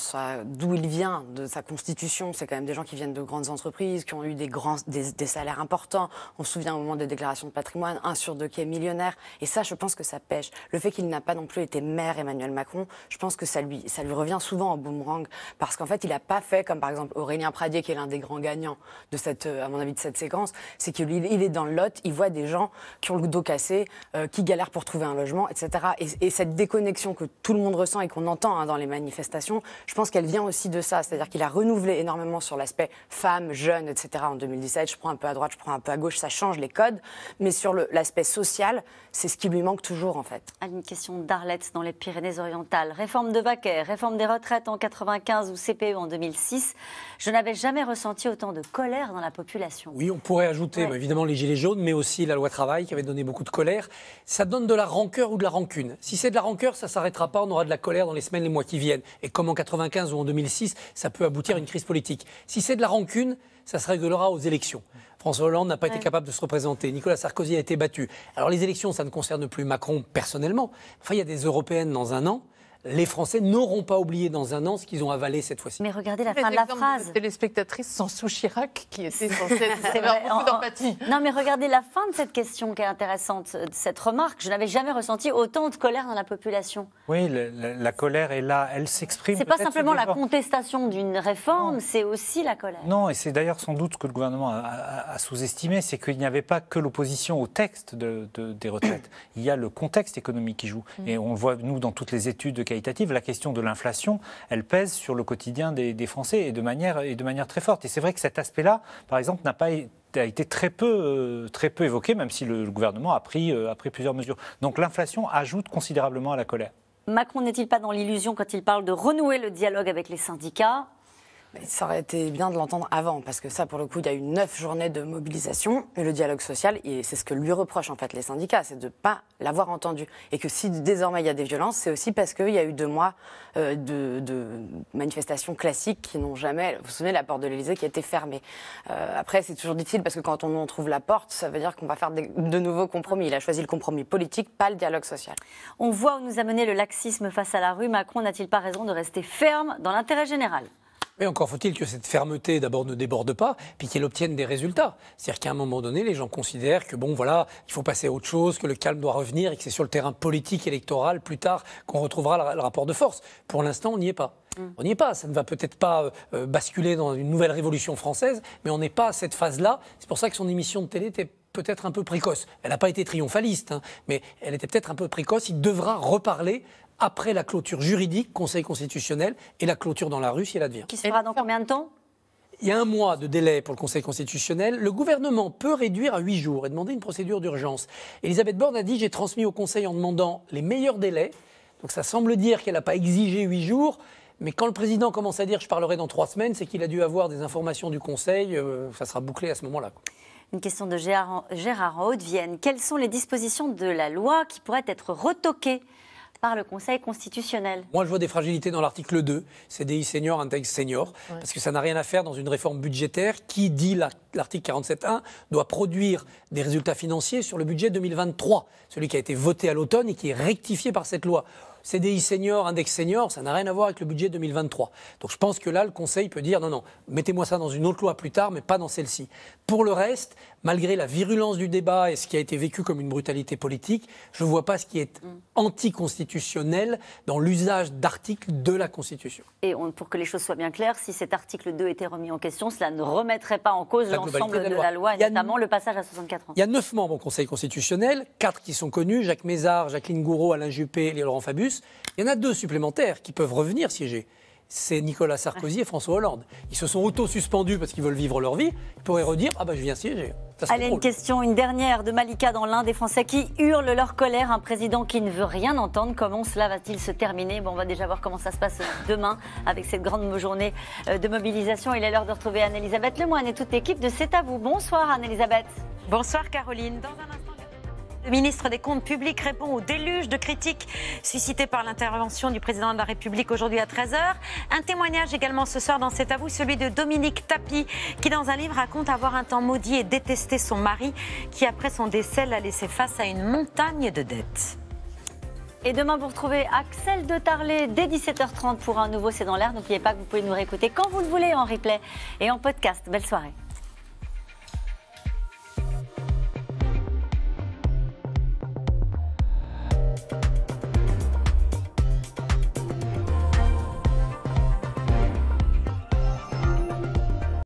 d'où il vient, de sa constitution. C'est quand même des gens qui viennent de grandes entreprises, qui ont eu des, grands, des, salaires importants. On se souvient au moment des déclarations de patrimoine, un sur deux qui est millionnaire. Et ça, je pense que ça pêche. Le fait qu'il n'a pas non plus été maire, Emmanuel Macron, je pense que ça lui, ça lui revient souvent en boomerang. Parce qu'en fait, il n'a pas fait comme par exemple Aurélien Pradier, qui est l'un des grands gagnants de cette, euh, à mon avis, de cette séquence c'est qu'il est dans le lot, il voit des gens qui ont le dos cassé, euh, qui galèrent pour trouver un logement, etc. Et, cette déconnexion que tout le monde ressent et qu'on entend hein, dans les manifestations, je pense qu'elle vient aussi de ça. C'est-à-dire qu'il a renouvelé énormément sur l'aspect femme, jeune, etc. En 2017, je prends un peu à droite, je prends un peu à gauche, ça change les codes. Mais sur l'aspect social, c'est ce qui lui manque toujours, en fait. Une question d'Arlette dans les Pyrénées-Orientales. Réforme de Vaquer, réforme des retraites en 95 ou CPE en 2006. Je n'avais jamais ressenti autant de colère dans la population. Oui, on pourrait ajouter, bah, évidemment, les Gilets jaunes, mais aussi la loi travail qui avait donné beaucoup de colère. Ça donne de la rancœur ou de la rancune. Si c'est de la rancœur, ça s'arrêtera pas. On aura de la colère dans les semaines, les mois qui viennent. Et comme en 95 ou en 2006, ça peut aboutir à une crise politique. Si c'est de la rancune, ça se réglera aux élections. François Hollande n'a pas été capable de se représenter. Nicolas Sarkozy a été battu. Alors les élections, ça ne concerne plus Macron personnellement. Enfin, il y a des européennes dans un an les Français n'auront pas oublié dans un an ce qu'ils ont avalé cette fois-ci. Mais regardez la fin de la phrase. De téléspectatrice sous Chirac qui était censée avoir beaucoup Non, mais regardez la fin de cette question qui est intéressante, cette remarque. Je n'avais jamais ressenti autant de colère dans la population. Oui, la, colère est là, elle s'exprime. C'est pas simplement la contestation d'une réforme, c'est aussi la colère. Non, et c'est d'ailleurs sans doute que le gouvernement a, sous-estimé, c'est qu'il n'y avait pas que l'opposition au texte de, des retraites. Il y a le contexte économique qui joue. Mm. Et on voit, nous, dans toutes les études de la question de l'inflation, elle pèse sur le quotidien des, Français et de, manière, et de manière très forte. Et c'est vrai que cet aspect-là, par exemple, n'a pas a été très peu, euh, très peu évoqué, même si le gouvernement a pris, euh, a pris plusieurs mesures. Donc l'inflation ajoute considérablement à la colère. Macron n'est-il pas dans l'illusion quand il parle de renouer le dialogue avec les syndicats ça aurait été bien de l'entendre avant, parce que ça, pour le coup, il y a eu neuf journées de mobilisation. Et le dialogue social, et c'est ce que lui reprochent en fait les syndicats, c'est de ne pas l'avoir entendu. Et que si désormais il y a des violences, c'est aussi parce qu'il y a eu deux mois euh, de, manifestations classiques qui n'ont jamais. Vous vous souvenez, la porte de l'Élysée qui a été fermée. Euh, après, c'est toujours difficile parce que quand on en trouve la porte, ça veut dire qu'on va faire de nouveaux compromis. Il a choisi le compromis politique, pas le dialogue social. On voit où nous a mené le laxisme face à la rue. Macron n'a-t-il pas raison de rester ferme dans l'intérêt général mais encore faut-il que cette fermeté, d'abord, ne déborde pas, puis qu'elle obtienne des résultats. C'est-à-dire qu'à un moment donné, les gens considèrent que, bon, voilà, il faut passer à autre chose, que le calme doit revenir et que c'est sur le terrain politique, électoral, plus tard, qu'on retrouvera le rapport de force. Pour l'instant, on n'y est pas. Mm. On n'y est pas. Ça ne va peut-être pas euh, euh, basculer dans une nouvelle révolution française, mais on n'est pas à cette phase-là. C'est pour ça que son émission de télé était peut-être un peu précoce. Elle n'a pas été triomphaliste, hein, mais elle était peut-être un peu précoce. Il devra reparler après la clôture juridique, Conseil constitutionnel, et la clôture dans la rue si elle advient. Qui sera dans combien de temps il y a un mois de délai pour le Conseil constitutionnel. Le gouvernement peut réduire à huit jours et demander une procédure d'urgence. Elisabeth Borne a dit J'ai transmis au Conseil en demandant les meilleurs délais. Donc ça semble dire qu'elle n'a pas exigé huit jours. Mais quand le président commence à dire Je parlerai dans trois semaines, c'est qu'il a dû avoir des informations du Conseil. Euh, ça sera bouclé à ce moment-là. Une question de Gérard, Gérard Haute-Vienne. Quelles sont les dispositions de la loi qui pourraient être retoquées par le Conseil constitutionnel. Moi, je vois des fragilités dans l'article 2, CDI senior, index senior, parce que ça n'a rien à faire dans une réforme budgétaire qui, dit l'article 47.1, doit produire des résultats financiers sur le budget 2023, celui qui a été voté à l'automne et qui est rectifié par cette loi. CDI senior, index senior, ça n'a rien à voir avec le budget 2023. Donc je pense que là, le Conseil peut dire non, non, mettez-moi ça dans une autre loi plus tard, mais pas dans celle-ci. Pour le reste, malgré la virulence du débat et ce qui a été vécu comme une brutalité politique, je ne vois pas ce qui est mm. anticonstitutionnel dans l'usage d'articles de la Constitution. Et pour que les choses soient bien claires, si cet article 2 était remis en question, cela ne remettrait pas en cause l'ensemble de, la loi, et notamment le passage à 64 ans. Il y a neuf membres au Conseil constitutionnel, quatre qui sont connus, Jacques Mézard, Jacqueline Gouraud, Alain Juppé, Laurent Fabius. Il y en a deux supplémentaires qui peuvent revenir siéger c'est Nicolas Sarkozy et François Hollande. Ils se sont auto-suspendus parce qu'ils veulent vivre leur vie. Ils pourraient redire Ah, ben je viens siéger. Allez, une question, une dernière de Malika dans l'un des Français qui hurlent leur colère. Un président qui ne veut rien entendre. Comment cela va-t-il se terminer bon, On va déjà voir comment ça se passe demain avec cette grande journée euh, de mobilisation. Il est l'heure de retrouver Anne-Elisabeth Lemoine et toute l'équipe de C'est à vous. Bonsoir, Anne-Elisabeth. Bonsoir, Caroline. Dans un le ministre des Comptes publics répond au déluge de critiques suscitées par l'intervention du président de la République aujourd'hui à 13h. Un témoignage également ce soir dans cet avou, celui de Dominique Tapie, qui dans un livre raconte avoir un temps maudit et détesté son mari, qui après son décès l'a laissé face à une montagne de dettes. Et demain, vous retrouvez Axel de Tarlé dès 17h30 pour un nouveau C'est dans l'air. n'oubliez pas que vous pouvez nous réécouter quand vous le voulez en replay et en podcast. Belle soirée.